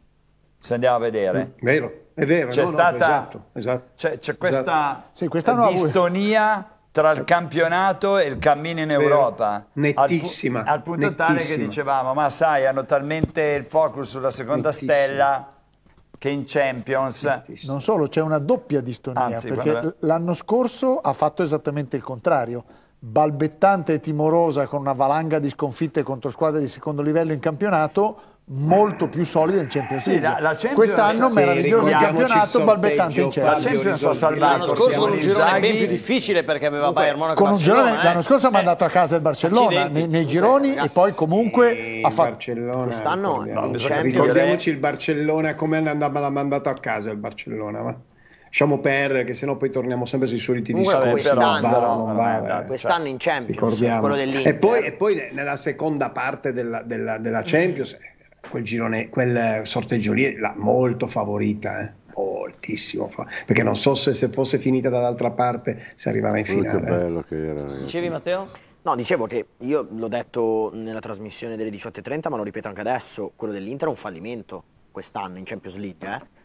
Se andiamo a vedere. Mm, vero. È vero, c'è no, stata no, esatto, esatto, c'è, c'è esatto. questa
esatto. sì,
distonia tra il eh. campionato e il cammino in Europa. Nettissima. Al, pu al punto nettissima. tale che dicevamo, ma sai, hanno talmente il focus sulla seconda nettissima. stella che in Champions. Nettissima.
Non solo, c'è una doppia distonia, Anzi, perché l'anno scorso ha fatto esattamente il contrario balbettante e timorosa con una valanga di sconfitte contro squadre di secondo livello in campionato, molto più solida in Champions League. Sì, la, la Champions... Quest'anno sì, meraviglioso il campionato balbettante in Champions. La Champions ha salvato l'anno scorso con un girone ben più
difficile perché aveva Dunque, Bayern Monaco con un girone, eh. l'anno
scorso ha eh. mandato a casa il Barcellona nei, nei, gironi eh. e poi comunque sì, ha fatto quest'anno ricordiamoci
il Barcellona come l'ha mandato a casa il Barcellona ma lasciamo perdere che sennò poi torniamo sempre sui soliti discorsi quest'anno, cioè, quest'anno
in Champions e poi,
e poi, nella seconda parte della, della, della Champions quel girone, quel sorteggio lì là, molto favorita, eh? moltissimo fa- perché non so se, se, fosse finita dall'altra parte se arrivava in finale. Oh, eh. che bello che era. Ragazzi. Dicevi
Matteo? No, dicevo che io l'ho detto nella trasmissione delle 18.30, ma lo ripeto anche adesso, quello dell'Inter è un fallimento quest'anno in Champions League, eh?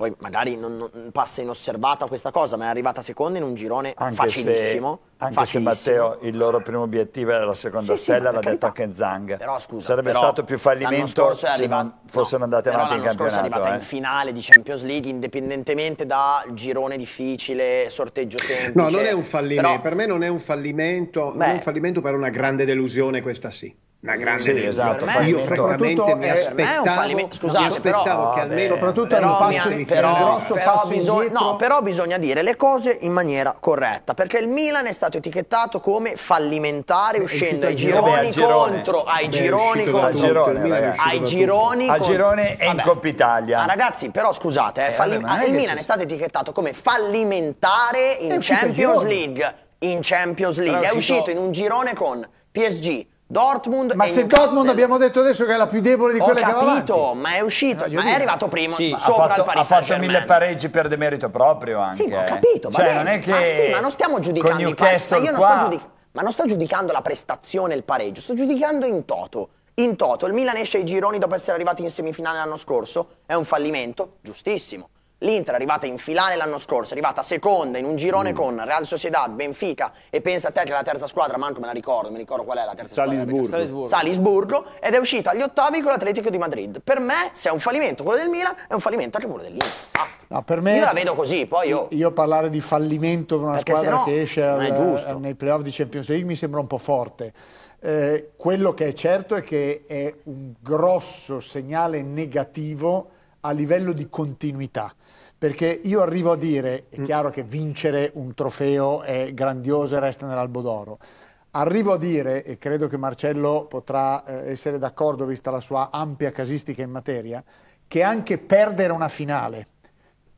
Poi magari non, non passa inosservata questa cosa, ma è arrivata seconda in un girone anche facilissimo. Se, anche facilissimo. se Matteo
il loro primo obiettivo era la seconda sì, stella, sì, l'ha detto anche Zhang. Però scusa, Sarebbe però, stato più fallimento se arriva... fossero no, andate avanti in campionato. L'anno è arrivata eh. in
finale di Champions League, indipendentemente da girone difficile, sorteggio semplice. No, non è un fallimento, però...
per me non è un fallimento, Beh. non è un fallimento per una grande delusione questa sì
una grande sì, esatto, io francamente mi aspettavo, scusate, mi aspettavo però, che almeno soprattutto però, passo, mi, però, grosso però, passo bisog- no, però bisogna dire le cose in maniera corretta perché il Milan è stato etichettato come fallimentare uscendo ai gironi, contro ai gironi contro al girone, ai gironi al girone e in Coppa
Italia ah,
ragazzi però scusate eh, eh falli- vabbè, il Milan è stato etichettato come fallimentare in Champions League in Champions League è uscito in un girone con PSG Dortmund ma se Newcastle. Dortmund abbiamo detto adesso che è la più debole di Ho quelle capito, che va avanti ma è
uscito no, ah, ma dico. è arrivato primo sì, sopra fatto, il Paris Saint Germain ha fatto mille pareggi per demerito proprio anche sì ho eh. capito cioè, non è che ma sì ma non stiamo giudicando i pareggi io non sto
ma non sto giudicando la prestazione e il pareggio sto giudicando in toto in toto il Milan esce ai gironi dopo essere arrivato in semifinale l'anno scorso è un fallimento giustissimo L'Inter è arrivata in Filane l'anno scorso, è arrivata seconda in un girone mm. con Real Sociedad, Benfica e pensa a te che è la terza squadra, manco me la ricordo, mi ricordo qual è la terza Salisburgo. squadra. Salisburgo. Salisburgo. Ed è uscita agli ottavi con l'Atletico di Madrid. Per me, se è un fallimento quello del Milan, è un fallimento anche quello dell'Inter.
Basta. No, per me, io la vedo così, poi io... Io parlare di fallimento per una squadra no, che esce al, eh, nei playoff di Champions League mi sembra un po' forte. Eh, quello che è certo è che è un grosso segnale negativo a livello di continuità. Perché io arrivo a dire, è mm. chiaro che vincere un trofeo è grandioso e resta nell'albo d'oro, Arrivo a dire, e credo che Marcello potrà eh, essere d'accordo vista la sua ampia casistica in materia, che anche perdere una finale,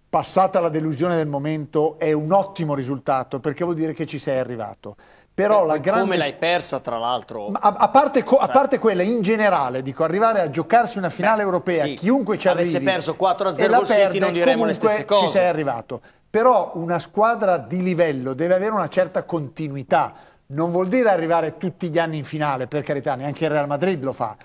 passata la delusione del momento, è un ottimo risultato perché vuol dire che ci sei arrivato. Però eh, la grande... Come l'hai
persa, tra
l'altro?
A, a, parte cioè... a parte quella, in generale, dico, arrivare a giocarsi una finale Beh, europea, sì. chiunque ci arrivi... Avesse perso 4-0 col City non diremmo le stesse cose. ci sei arrivato. Però una squadra di livello deve avere una certa continuità. Non vuol dire arrivare tutti gli anni in finale, per carità, neanche il Real Madrid lo fa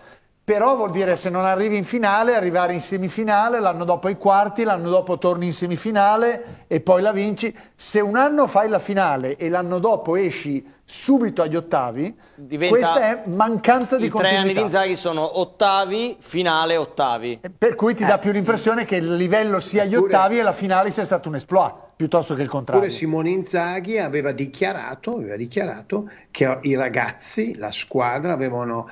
però vuol dire se non arrivi in finale, arrivare in semifinale, l'anno dopo ai quarti, l'anno dopo torni in semifinale e poi la vinci. Se un anno fai la finale e l'anno dopo esci subito agli ottavi, Diventa questa è mancanza di continuità. I tre anni di Inzaghi
sono ottavi, finale, ottavi. Eh,
per cui ti eh. dà più l'impressione che il livello sia agli Eppure... ottavi e la finale sia stato un esploit, piuttosto che il contrario.
Eppure Simone Inzaghi aveva dichiarato, aveva dichiarato che i ragazzi, la squadra, avevano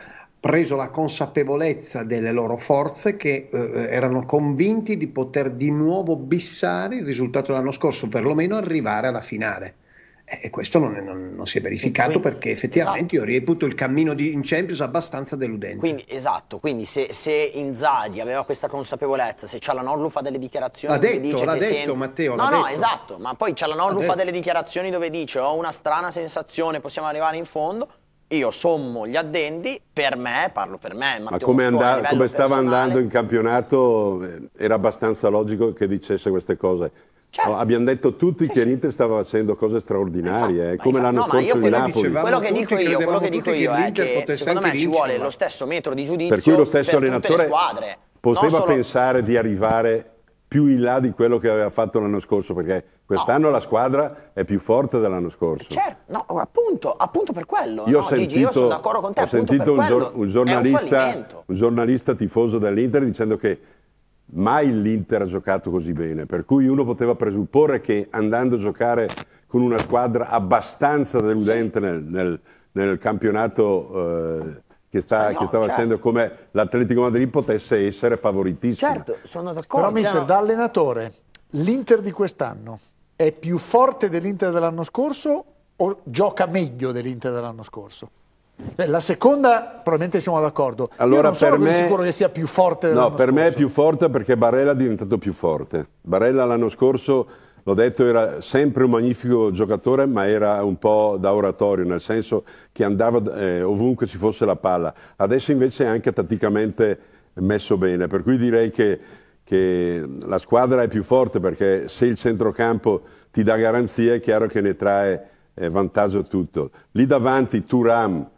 preso la consapevolezza delle loro forze che eh, eh, erano convinti di poter di nuovo bissare il risultato dell'anno scorso, perlomeno arrivare alla finale. Eh, e questo non, è, non, non si è verificato quindi, perché effettivamente esatto. io reputo il cammino di, in Champions abbastanza deludente. Quindi,
esatto, quindi se, se Inzaghi aveva questa consapevolezza, se Cialanoglu fa delle dichiarazioni... L'ha detto, dice l'ha detto senti... Matteo. No, no, detto. esatto, ma poi Cialanoglu fa delle dichiarazioni dove dice ho una strana sensazione, possiamo arrivare in fondo io sommo gli addendi, per me, parlo per me, Matteo Ma come, Moscone, and come stava andando
in campionato eh, era abbastanza logico che dicesse queste cose. Certo. No, abbiamo detto tutti sì, che l'Inter stava facendo cose straordinarie, infatti, eh, come l'anno no, scorso in Napoli. Quello che dico io, quello che dico io che è che secondo me vincere, ci vuole
ma... lo stesso metro di giudizio per, cui lo stesso allenatore Poteva
pensare di arrivare più in là di quello che aveva fatto l'anno scorso, perché quest'anno no. la squadra è più forte dell'anno scorso.
Certo, no, appunto, appunto per quello.
Io, no, sentito, Gigi, io sono
d'accordo con te. Ho sentito un, gior un, giornalista, un, un giornalista tifoso dell'Inter dicendo che mai l'Inter ha giocato così bene, per cui uno poteva presupporre che andando a giocare con una squadra abbastanza deludente sì. nel, nel, nel, campionato eh, che sta, eh, no, che sta certo. facendo come l'Atletico Madrid potesse essere favoritissimo.
Certo, sono d'accordo. Però mister, no. da allenatore, l'Inter di quest'anno è più forte dell'Inter dell'anno scorso o gioca meglio dell'Inter dell'anno scorso? Eh, la seconda, probabilmente siamo d'accordo. Allora, Io non sono me, sicuro che
sia più forte. dell'anno No, per me è più forte perché Barella è diventato più forte. Barella l'anno scorso l'ho detto, era sempre un magnifico giocatore, ma era un po' da oratorio, nel senso che andava eh, ovunque ci fosse la palla. Adesso invece è anche tatticamente messo bene, per cui direi che, che la squadra è più forte perché se il centrocampo ti dà garanzia è chiaro che ne trae eh, vantaggio tutto. Lì davanti Turam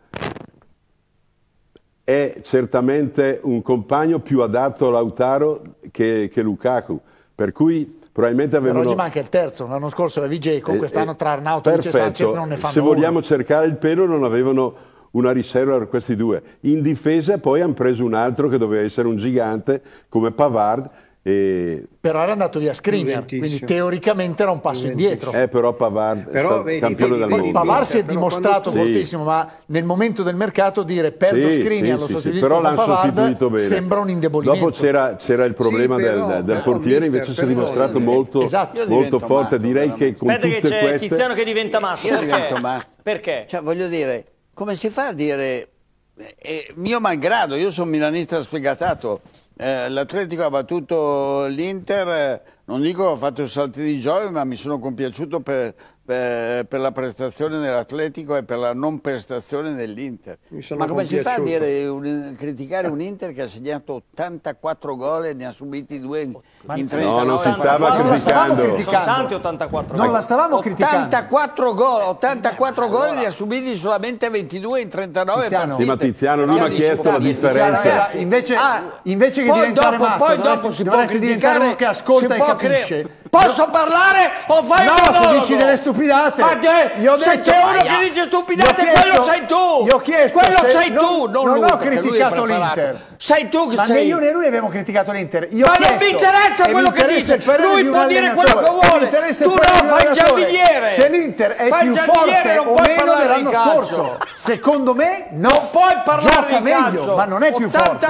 è certamente un compagno più adatto a Lautaro che, che Lukaku, per cui Probabilmente avevano... Però gli
manca il terzo, l'anno scorso era Vigeco, eh, quest'anno eh, tra Arnauto e Sanchez non ne fanno Se vogliamo uno.
cercare il pelo non avevano una riserva per questi due. In difesa poi hanno preso un altro che doveva essere un gigante come Pavard, e...
Però era andato via Skriniar, quindi teoricamente era un passo indietro. Eh,
però Pavard però, vedi, campione vedi, vedi, Pavard si è dimostrato quando... fortissimo,
sì. ma nel momento del mercato dire perdo sì, Skriniar, sì, lo sostituisco sì, Pavard, sembra un indebolimento. Dopo
c'era, il problema però, del, del portiere, mister, invece si è dimostrato molto, esatto. molto forte. Matto, Direi che con Aspetta tutte che c'è queste... Tiziano che
diventa matto. Io divento matto. Perché? Cioè, voglio dire, come si fa a dire... Eh, eh mio malgrado, io sono milanista sfigatato eh, l'Atletico ha battuto l'Inter, eh, non dico ho fatto salti di gioia, ma mi sono compiaciuto per eh, per la prestazione nell'Atletico e per la non prestazione nell'Inter. Ma come si fa a dire, un, criticare un Inter che ha segnato 84 gol e ne ha subiti due in, in 30 No, non si stava criticando. criticando. Sono tanti 84 Non la stavamo 84 criticando. Gol, 84 eh, gol e ne ha subiti solamente 22 in 39 Tiziano. partite. Sì, ma Tiziano non, non ha chiesto la differenza. Tiziano, invece, ah, invece che poi diventare dopo, matto, poi dopo si dovresti può diventare che ascolta e capisce. Posso no. parlare o fai no, un monologo? No, se dici delle stupidate. Ma te, io ho se c'è uno che dice stupidate, quello sei tu. Io ho
chiesto. Quello sei non, tu, non, non lui, ho criticato l'Inter. Sei tu che ma sei. Ma io né lui abbiamo criticato l'Inter. Io ma non mi interessa quello che dice. Lui può dire quello che vuole. Tu no, fai il giardiniere. Se l'Inter è fai più forte non o puoi meno dell'anno scorso, secondo me no.
Non puoi parlare Gioca di calcio. meglio, ma non è più 84 forte.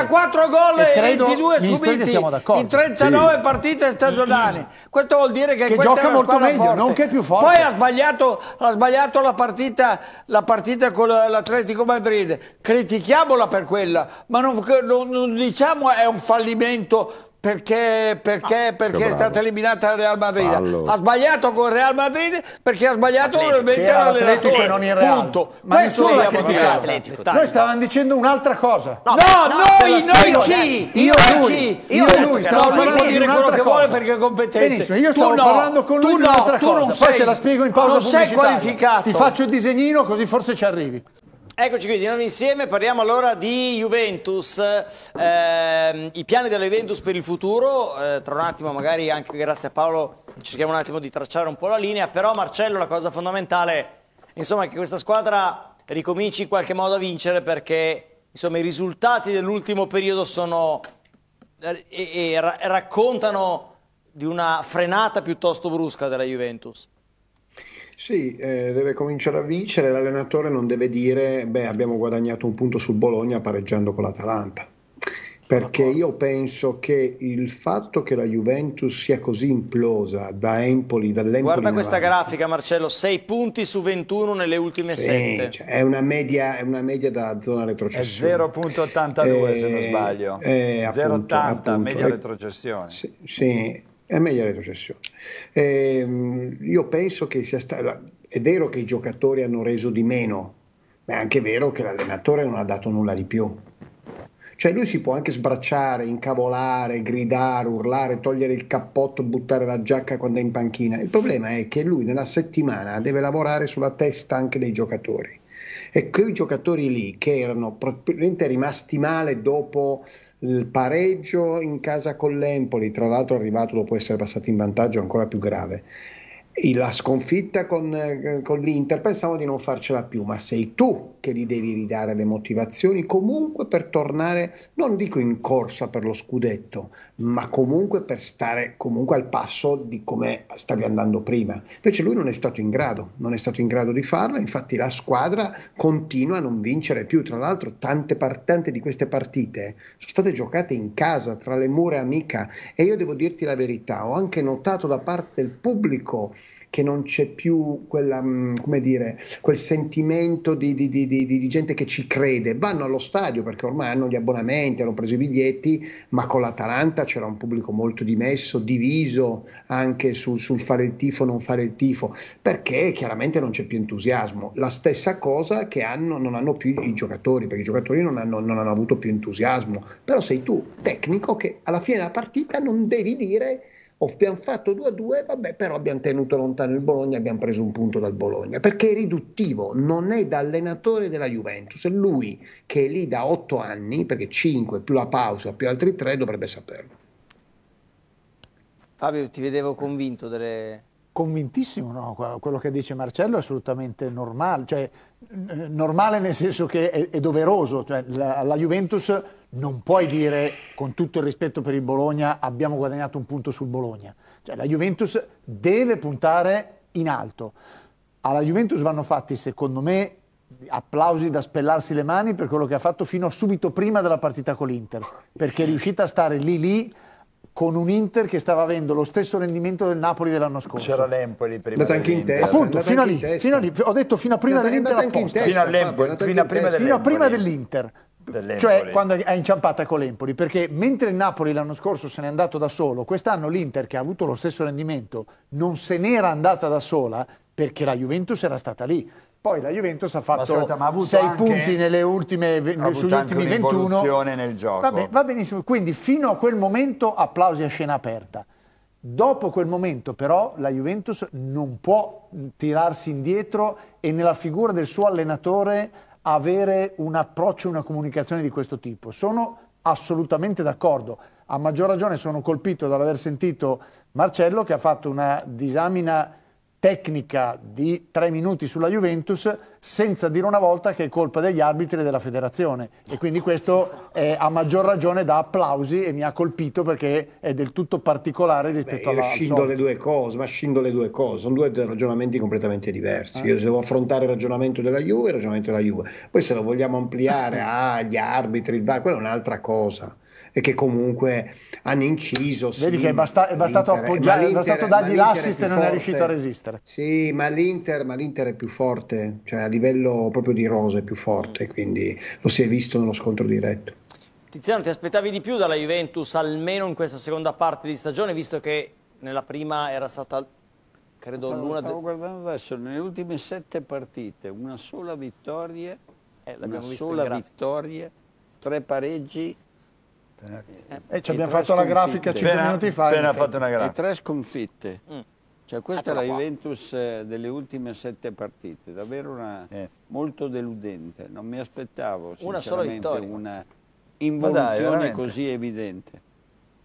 84 gol e, 22 subiti in 39 sì. partite stagionali. Questo vuol dire che, che gioca molto meglio, forte. non che è più forte. Poi ha sbagliato, ha sbagliato la, partita, la partita con l'Atletico Madrid. Critichiamola per quella, ma non non, diciamo è un fallimento perché, perché, ah, perché è stata eliminata la Real Madrid. Fallo. Ha sbagliato con Real Madrid perché ha sbagliato probabilmente l'allenatore. non il Real. Punto. Ma Questo nessuno l'ha criticato. Noi
stavamo dicendo un'altra cosa. No, no, no noi, noi chi? Io e lui. Io e lui. Stavo parlando di dire quello che vuole perché è competente. Benissimo, io stavo no, parlando con lui di un'altra cosa. Poi te la spiego in pausa Non sei qualificato. Ti faccio il disegnino così forse ci arrivi.
Eccoci qui di nuovo insieme, parliamo allora di Juventus, eh, i piani della Juventus per il futuro, eh, tra un attimo magari anche grazie a Paolo cerchiamo un attimo di tracciare un po' la linea, però Marcello la cosa fondamentale, insomma è che questa squadra ricominci in qualche modo a vincere perché insomma, i risultati dell'ultimo periodo sono, eh, eh, raccontano di una frenata piuttosto brusca della Juventus.
Sì, eh, deve cominciare a vincere, l'allenatore non deve dire beh abbiamo guadagnato un punto sul Bologna pareggiando con l'Atalanta, perché io penso che il fatto che la Juventus sia così implosa da Empoli, dall'Empoli Guarda questa grafica
Marcello, 6 punti su 21 nelle ultime 7. Cioè, è, una media, è, una media,
da zona retrocessione. È
0.82 eh, se non eh, sbaglio. Eh, 0.80 media retrocessione.
Sì, sì è meglio la retrocessione. Eh, io penso che sia stato. È vero che i giocatori hanno reso di meno, ma è anche vero che l'allenatore non ha dato nulla di più. Cioè lui si può anche sbracciare, incavolare, gridare, urlare, togliere il cappotto, buttare la giacca quando è in panchina. Il problema è che lui nella settimana deve lavorare sulla testa anche dei giocatori. E quei giocatori lì che erano probabilmente rimasti male dopo il pareggio in casa con l'Empoli, tra l'altro arrivato dopo essere passato in vantaggio ancora più grave, la sconfitta con, eh, con l'Inter, pensavo di non farcela più, ma sei tu che gli devi ridare le motivazioni comunque per tornare, non dico in corsa per lo scudetto, ma comunque per stare comunque al passo di come stavi andando prima. Invece lui non è stato in grado, non è stato in grado di farlo, infatti la squadra continua a non vincere più, tra l'altro tante, par- di queste partite sono state giocate in casa, tra le mura amica e io devo dirti la verità, ho anche notato da parte del pubblico che non c'è più quella, mm, come dire, quel sentimento di, di, di di, di, gente che ci crede, vanno allo stadio perché ormai hanno gli abbonamenti, hanno preso i biglietti, ma con l'Atalanta c'era un pubblico molto dimesso, diviso anche sul, sul fare il tifo, non fare il tifo, perché chiaramente non c'è più entusiasmo. La stessa cosa che hanno, non hanno più i giocatori, perché i giocatori non hanno, non hanno avuto più entusiasmo, però sei tu, tecnico, che alla fine della partita non devi dire abbiamo fatto 2-2, vabbè, però abbiamo tenuto lontano il Bologna, abbiamo preso un punto dal Bologna, perché è riduttivo, non è da allenatore della Juventus, è lui che è lì da 8 anni, perché 5 più la pausa più altri 3 dovrebbe saperlo.
Fabio, ti vedevo convinto delle,
convintissimo, no? quello che dice Marcello è assolutamente normale, cioè normale nel senso che è, è doveroso, cioè, la, la, Juventus non puoi dire con tutto il rispetto per il Bologna abbiamo guadagnato un punto sul Bologna, cioè, la Juventus deve puntare in alto, alla Juventus vanno fatti secondo me applausi da spellarsi le mani per quello che ha fatto fino a subito prima della partita con l'Inter, perché è riuscita a stare lì lì con un Inter che stava avendo lo stesso rendimento del Napoli dell'anno scorso. C'era
l'Empoli prima. Andata anche in
testa. Appunto, fino a, lì, fino lì, ho detto fino a prima dell'Inter Fino, a prima, fino a prima dell'Inter. dell'Empoli. Cioè quando è inciampata con l'Empoli, perché mentre il Napoli l'anno scorso se n'è andato da solo, quest'anno l'Inter che ha avuto lo stesso rendimento non se n'era andata da sola perché la Juventus era stata lì. Poi la Juventus ha fatto ascolta, 6 punti nelle ultime,
sugli ultimi 21. Nel gioco. Va, be
va, benissimo, quindi fino a quel momento applausi a scena aperta. Dopo quel momento però la Juventus non può tirarsi indietro e nella figura del suo allenatore avere un approccio e una comunicazione di questo tipo. Sono assolutamente d'accordo. A maggior ragione sono colpito dall'aver sentito Marcello che ha fatto una disamina tecnica di tre minuti sulla Juventus senza dire una volta che è colpa degli arbitri e della federazione e quindi questo è, a maggior ragione da applausi e mi ha colpito perché è del tutto particolare rispetto Beh, alla... Scindo le
due cose, ma scindo le due cose, sono due ragionamenti completamente diversi, eh. io devo affrontare il ragionamento della Juve e il ragionamento della Juve, poi se lo vogliamo ampliare agli ah, arbitri, il VAR, quella è un'altra cosa e che comunque hanno inciso. Vedi sì, che è, basta- è bastato appoggiare, è bastato dargli l'assist e non forte. è riuscito a resistere. Sì, ma l'Inter, ma l'Inter, è più forte, cioè a livello proprio di rosa è più forte, quindi lo si è visto nello scontro diretto.
Tiziano, ti aspettavi di più dalla Juventus, almeno in questa seconda parte di stagione, visto che nella prima era stata credo stavo, l'una... Stavo
guardando adesso, nelle ultime sette partite, una sola vittoria, eh, una sola vittoria, tre pareggi
eh,
eh, e ci abbiamo fatto la grafica
5 appena, minuti fa. Appena fatto una grafica. E tre sconfitte. Mm. Cioè questa Eccola è la qua. Juventus eh, delle ultime sette partite, davvero una, eh. molto deludente. Non mi aspettavo una sola vittoria. una involuzione dai, così evidente.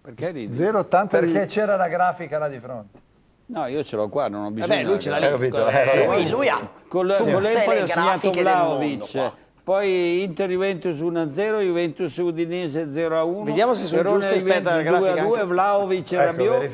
Perché ridi?
Perché c'era la grafica là di fronte.
No, io ce l'ho qua, non ho bisogno. Vabbè, lui ce l'ha lì. Lui, lui ha con, sì. con l'Empoli ha segnato Vlaovic. Poi Inter-Juventus 1-0, Juventus-Udinese 0-1. Vediamo se sono giuste, aspetta la grafica. 2-2, Vlaovic e ecco, Rabiot.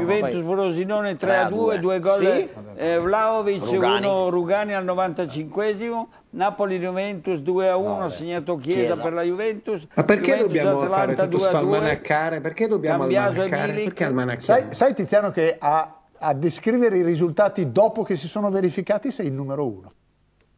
Juventus-Brosinone 3-2, due gol. Sì? Eh, Vlaovic 1, Rugani al 95esimo. Napoli-Juventus 2-1, no, segnato Chiesa, Chiesa, per la Juventus. Ma perché Juventus, dobbiamo Atalanta, fare tutto almanaccare? Perché dobbiamo almanaccare?
Perché almanaccare? Sai, sai Tiziano che a, a descrivere i risultati dopo che si sono verificati sei il numero uno.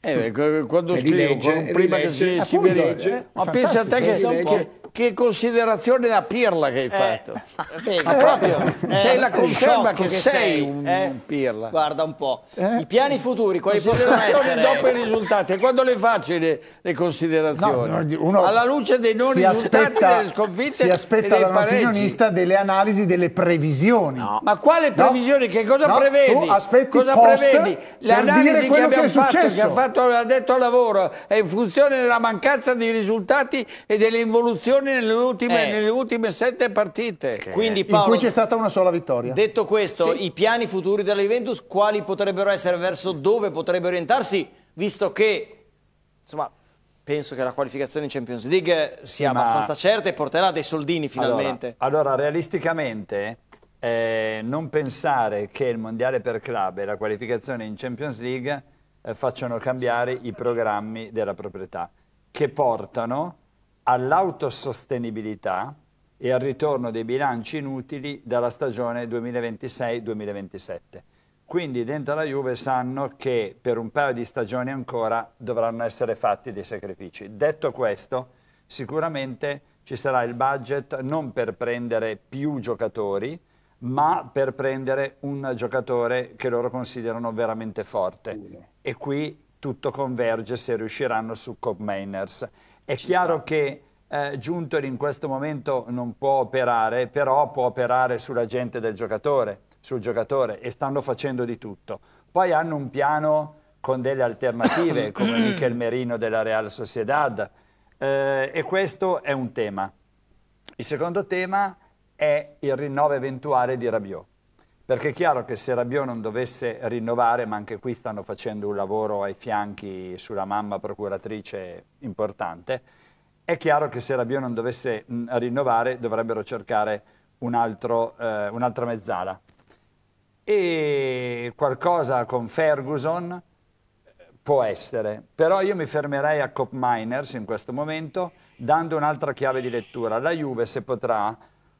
Eh, quando scrivo, eh, legge, quando eh, prima che si, legge, si verifica, eh, ma pensa a te che, che, che considerazione da pirla che hai eh. fatto.
Eh, Ma proprio, eh, sei la conferma che, che, sei un eh,
pirla. Guarda un po'. Eh? I piani futuri, quali considerazioni dopo i risultati. E quando le faccio le, le considerazioni? No, Alla luce dei non risultati aspetta, delle sconfitte Si aspetta dall'opinionista
delle analisi, delle previsioni. No. Ma quale previsioni? Che cosa prevedi? cosa prevedi? Le analisi che abbiamo che fatto, che ha
fatto, ha detto lavoro, è in funzione della mancanza di risultati e delle involuzioni Crotone nelle ultime, eh. nelle ultime sette partite. Quindi,
Paolo, in cui c'è stata una sola vittoria.
Detto questo, sì. i piani futuri della Juventus quali potrebbero
essere, verso dove potrebbe orientarsi, visto che insomma, penso
che la
qualificazione in Champions League sia sì, abbastanza certa e porterà dei soldini finalmente. Allora, allora realisticamente, eh, non pensare che il Mondiale per club e la qualificazione in Champions League eh, facciano cambiare i programmi della proprietà, che portano all'autosostenibilità e al ritorno dei bilanci inutili dalla stagione 2026-2027. Quindi dentro la Juve sanno che per un paio di stagioni ancora dovranno essere fatti dei sacrifici. Detto questo, sicuramente ci sarà il budget non per prendere più giocatori, ma per prendere un giocatore che loro considerano veramente forte. E qui tutto converge se riusciranno su Cop Mainers. È Ci chiaro sta. che eh, Giuntor in questo momento non può operare, però può operare sulla gente del giocatore, sul giocatore e stanno facendo di tutto. Poi hanno un piano con delle alternative come mm. Michel Merino della Real Sociedad eh, e questo è un tema. Il secondo tema è il rinnovo eventuale di Rabiot. Perché è chiaro che se Rabiot non dovesse rinnovare, ma anche qui stanno facendo un lavoro ai fianchi sulla mamma procuratrice importante, è chiaro che se Rabiot non dovesse mm, rinnovare dovrebbero cercare eh, un'altra eh, un mezzala. E qualcosa con Ferguson eh, può essere, però io mi fermerei a Cop Miners in questo momento dando un'altra chiave di lettura. La Juve se potrà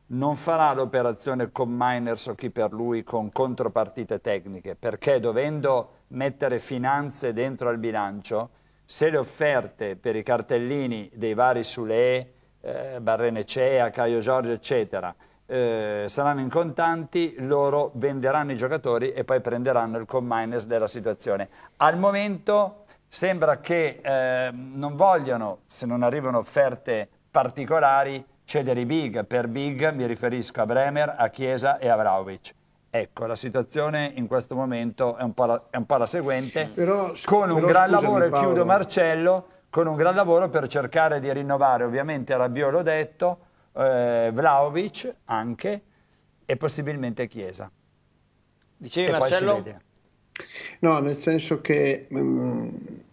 non farà l'operazione con miners o chi per lui con contropartite tecniche, perché dovendo mettere finanze dentro al bilancio, se le offerte per i cartellini dei vari Sule, eh, Barrenecea, Caio Giorgio, eccetera, eh, saranno in contanti, loro venderanno i giocatori e poi prenderanno il con miners della situazione. Al momento sembra che eh, non vogliano, se non arrivano offerte particolari, Cedere i big, per big mi riferisco a Bremer, a Chiesa e a Vlaovic. Ecco, la situazione in questo momento è un po' la, un po la seguente. Però, con un però, gran lavoro, e chiudo Marcello, con un gran lavoro per cercare di rinnovare, ovviamente Rabiot l'ho detto, eh, Vlaovic anche e possibilmente Chiesa. Dicevi e Marcello?
No, nel senso che... Um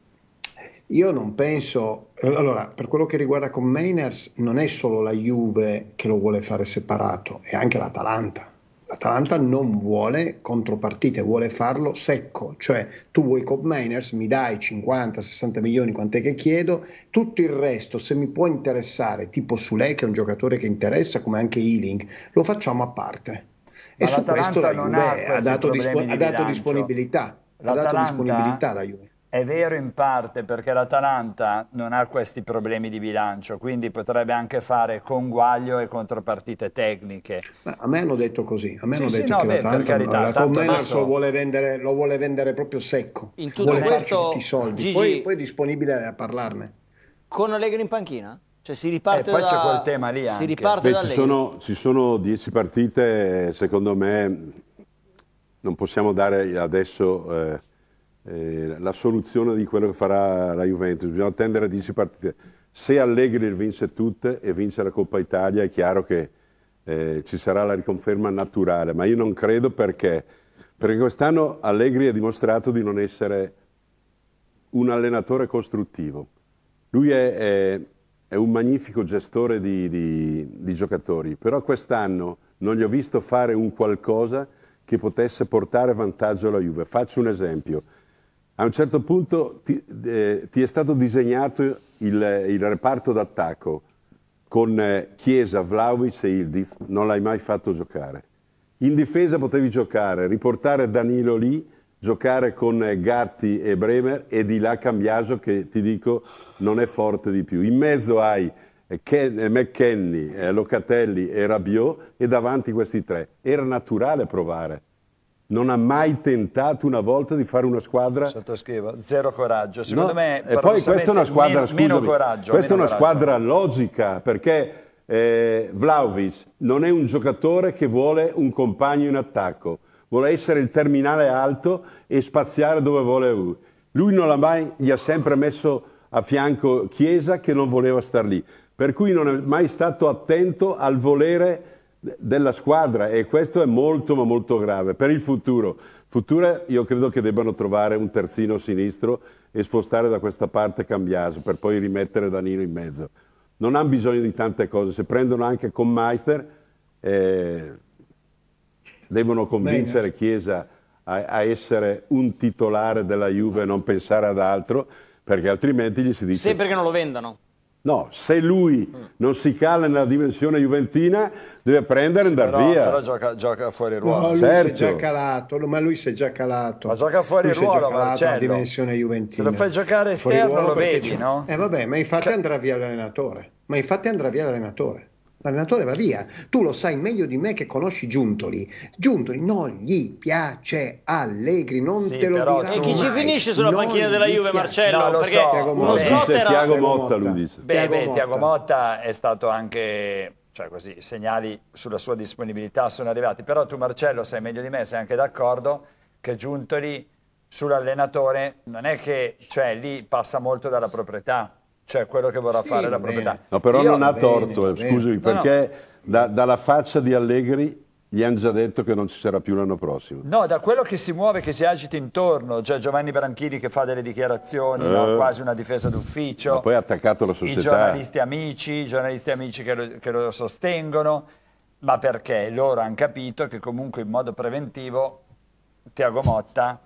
io non penso, allora per quello che riguarda con Mainers non è solo la Juve che lo vuole fare separato, è anche l'Atalanta. L'Atalanta non vuole contropartite, vuole farlo secco, cioè tu vuoi con Mainers, mi dai 50-60 milioni, quant'è che chiedo, tutto il resto se mi può interessare, tipo Sule che è un giocatore che interessa, come anche Ealing, lo facciamo a parte. E Ma su questo la Juve ha, ha, dato, dispo- di ha dato disponibilità,
ha dato disponibilità la Juve. È vero in parte perché l'Atalanta non ha questi problemi di bilancio, quindi potrebbe anche fare conguaglio e contropartite tecniche. Ma
a me hanno detto così, a me sì, hanno sì, detto no, che beh, l'Atalanta carità, la Commesso lo vuole, vendere, lo vuole vendere proprio secco, in tutto vuole questo, tutti i soldi, Gigi, poi, poi, è disponibile a parlarne.
Con Allegri in panchina? Cioè si riparte e eh, poi da... c'è quel tema lì anche. Si
riparte
beh, ci, sono, ci sono dieci partite, secondo me non possiamo dare adesso... Eh, eh, la soluzione di quello che farà la Juventus. Bisogna attendere 10 partite. Se Allegri vince tutte e vince la Coppa Italia è chiaro che eh, ci sarà la riconferma naturale, ma io non credo perché, perché quest'anno Allegri ha dimostrato di non essere un allenatore costruttivo. Lui è, è, è un magnifico gestore di, di, di giocatori, però quest'anno non gli ho visto fare un qualcosa che potesse portare vantaggio alla Juve. Faccio un esempio a un certo punto ti, eh, ti è stato disegnato il, il reparto d'attacco con eh, Chiesa, Vlaovic e Ildiz, non l'hai mai fatto giocare. In difesa potevi giocare, riportare Danilo lì, giocare con eh, Gatti e Bremer e di là Cambiaso che ti dico non è forte di più. In mezzo hai eh, Ken, McKenny, Locatelli e Rabiot e davanti questi tre. Era naturale provare non ha mai tentato una volta di fare una squadra sottoscrivo
zero coraggio secondo no. me e poi questa è una squadra meno, scusami, meno coraggio, questa meno è una squadra
logica perché eh, Vlaovic non è un giocatore che vuole un compagno in attacco vuole essere il terminale alto e spaziare dove vuole lui lui non l'ha mai gli ha sempre messo a fianco Chiesa che non voleva star lì per cui non è mai stato attento al volere della squadra e questo è molto ma molto grave per il futuro. Futura io credo che debbano trovare un terzino sinistro e spostare da questa parte Cambiaso per poi rimettere Danilo in mezzo. Non hanno bisogno di tante cose, se prendono anche con Meister eh, devono convincere Bene. Chiesa a, a essere un titolare della Juve e non pensare ad altro perché altrimenti gli si dice... Sempre
che non lo vendano.
No, se lui mm. non si cala nella dimensione juventina, deve prendere e sì, andare però, via. Però
gioca, gioca fuori
ruolo. No, certo. si è certo. già
calato, ma lui si è già calato. Ma gioca fuori lui ruolo, Marcello. dimensione juventina. Se lo fai giocare esterno lo vedi, no? Eh vabbè, ma infatti andrà via l'allenatore. Ma infatti andrà via l'allenatore l'allenatore va via. Tu lo sai meglio di me che conosci Giuntoli. Giuntoli non gli piace Allegri, non sì, te lo però, E
chi mai. ci
finisce sulla non panchina della Juve, piace. Marcello? No, perché so. uno slot era... Tiago Motta, lui dice. Beh, beh, Tiago Motta è stato anche... Cioè così, i segnali sulla sua disponibilità sono arrivati. Però tu, Marcello, sai meglio di me, sei anche d'accordo che Giuntoli sull'allenatore non è che cioè, lì passa molto dalla proprietà cioè quello che vorrà sì, fare la proprietà. No, però Io, non ha torto, bene, eh, scusi, bene. perché
no, Da, dalla faccia di Allegri gli hanno già detto che non ci sarà più l'anno prossimo.
No, da quello che si muove, che si agita intorno, cioè Giovanni Branchini che fa delle dichiarazioni, eh. no? quasi una difesa d'ufficio. poi
ha attaccato la società. I giornalisti
amici, i giornalisti amici che lo, che lo sostengono, ma perché loro hanno capito che comunque in modo preventivo Tiago Motta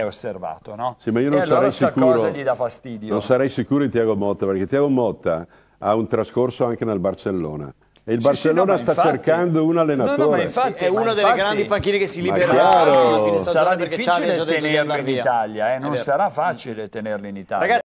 è osservato, no? Sì, ma io non e sarei allora sicuro. cosa gli dà fastidio. Non sarei
sicuro di Tiago Motta, perché Tiago Motta ha un trascorso anche nel Barcellona. E il Barcellona sì, no, sta cercando un allenatore. No, no, infatti, sì, è una delle grandi panchine che si libererà. Sarà
difficile tenerlo in Italia, eh? non sarà
facile tenerlo in Italia. Ragazzi,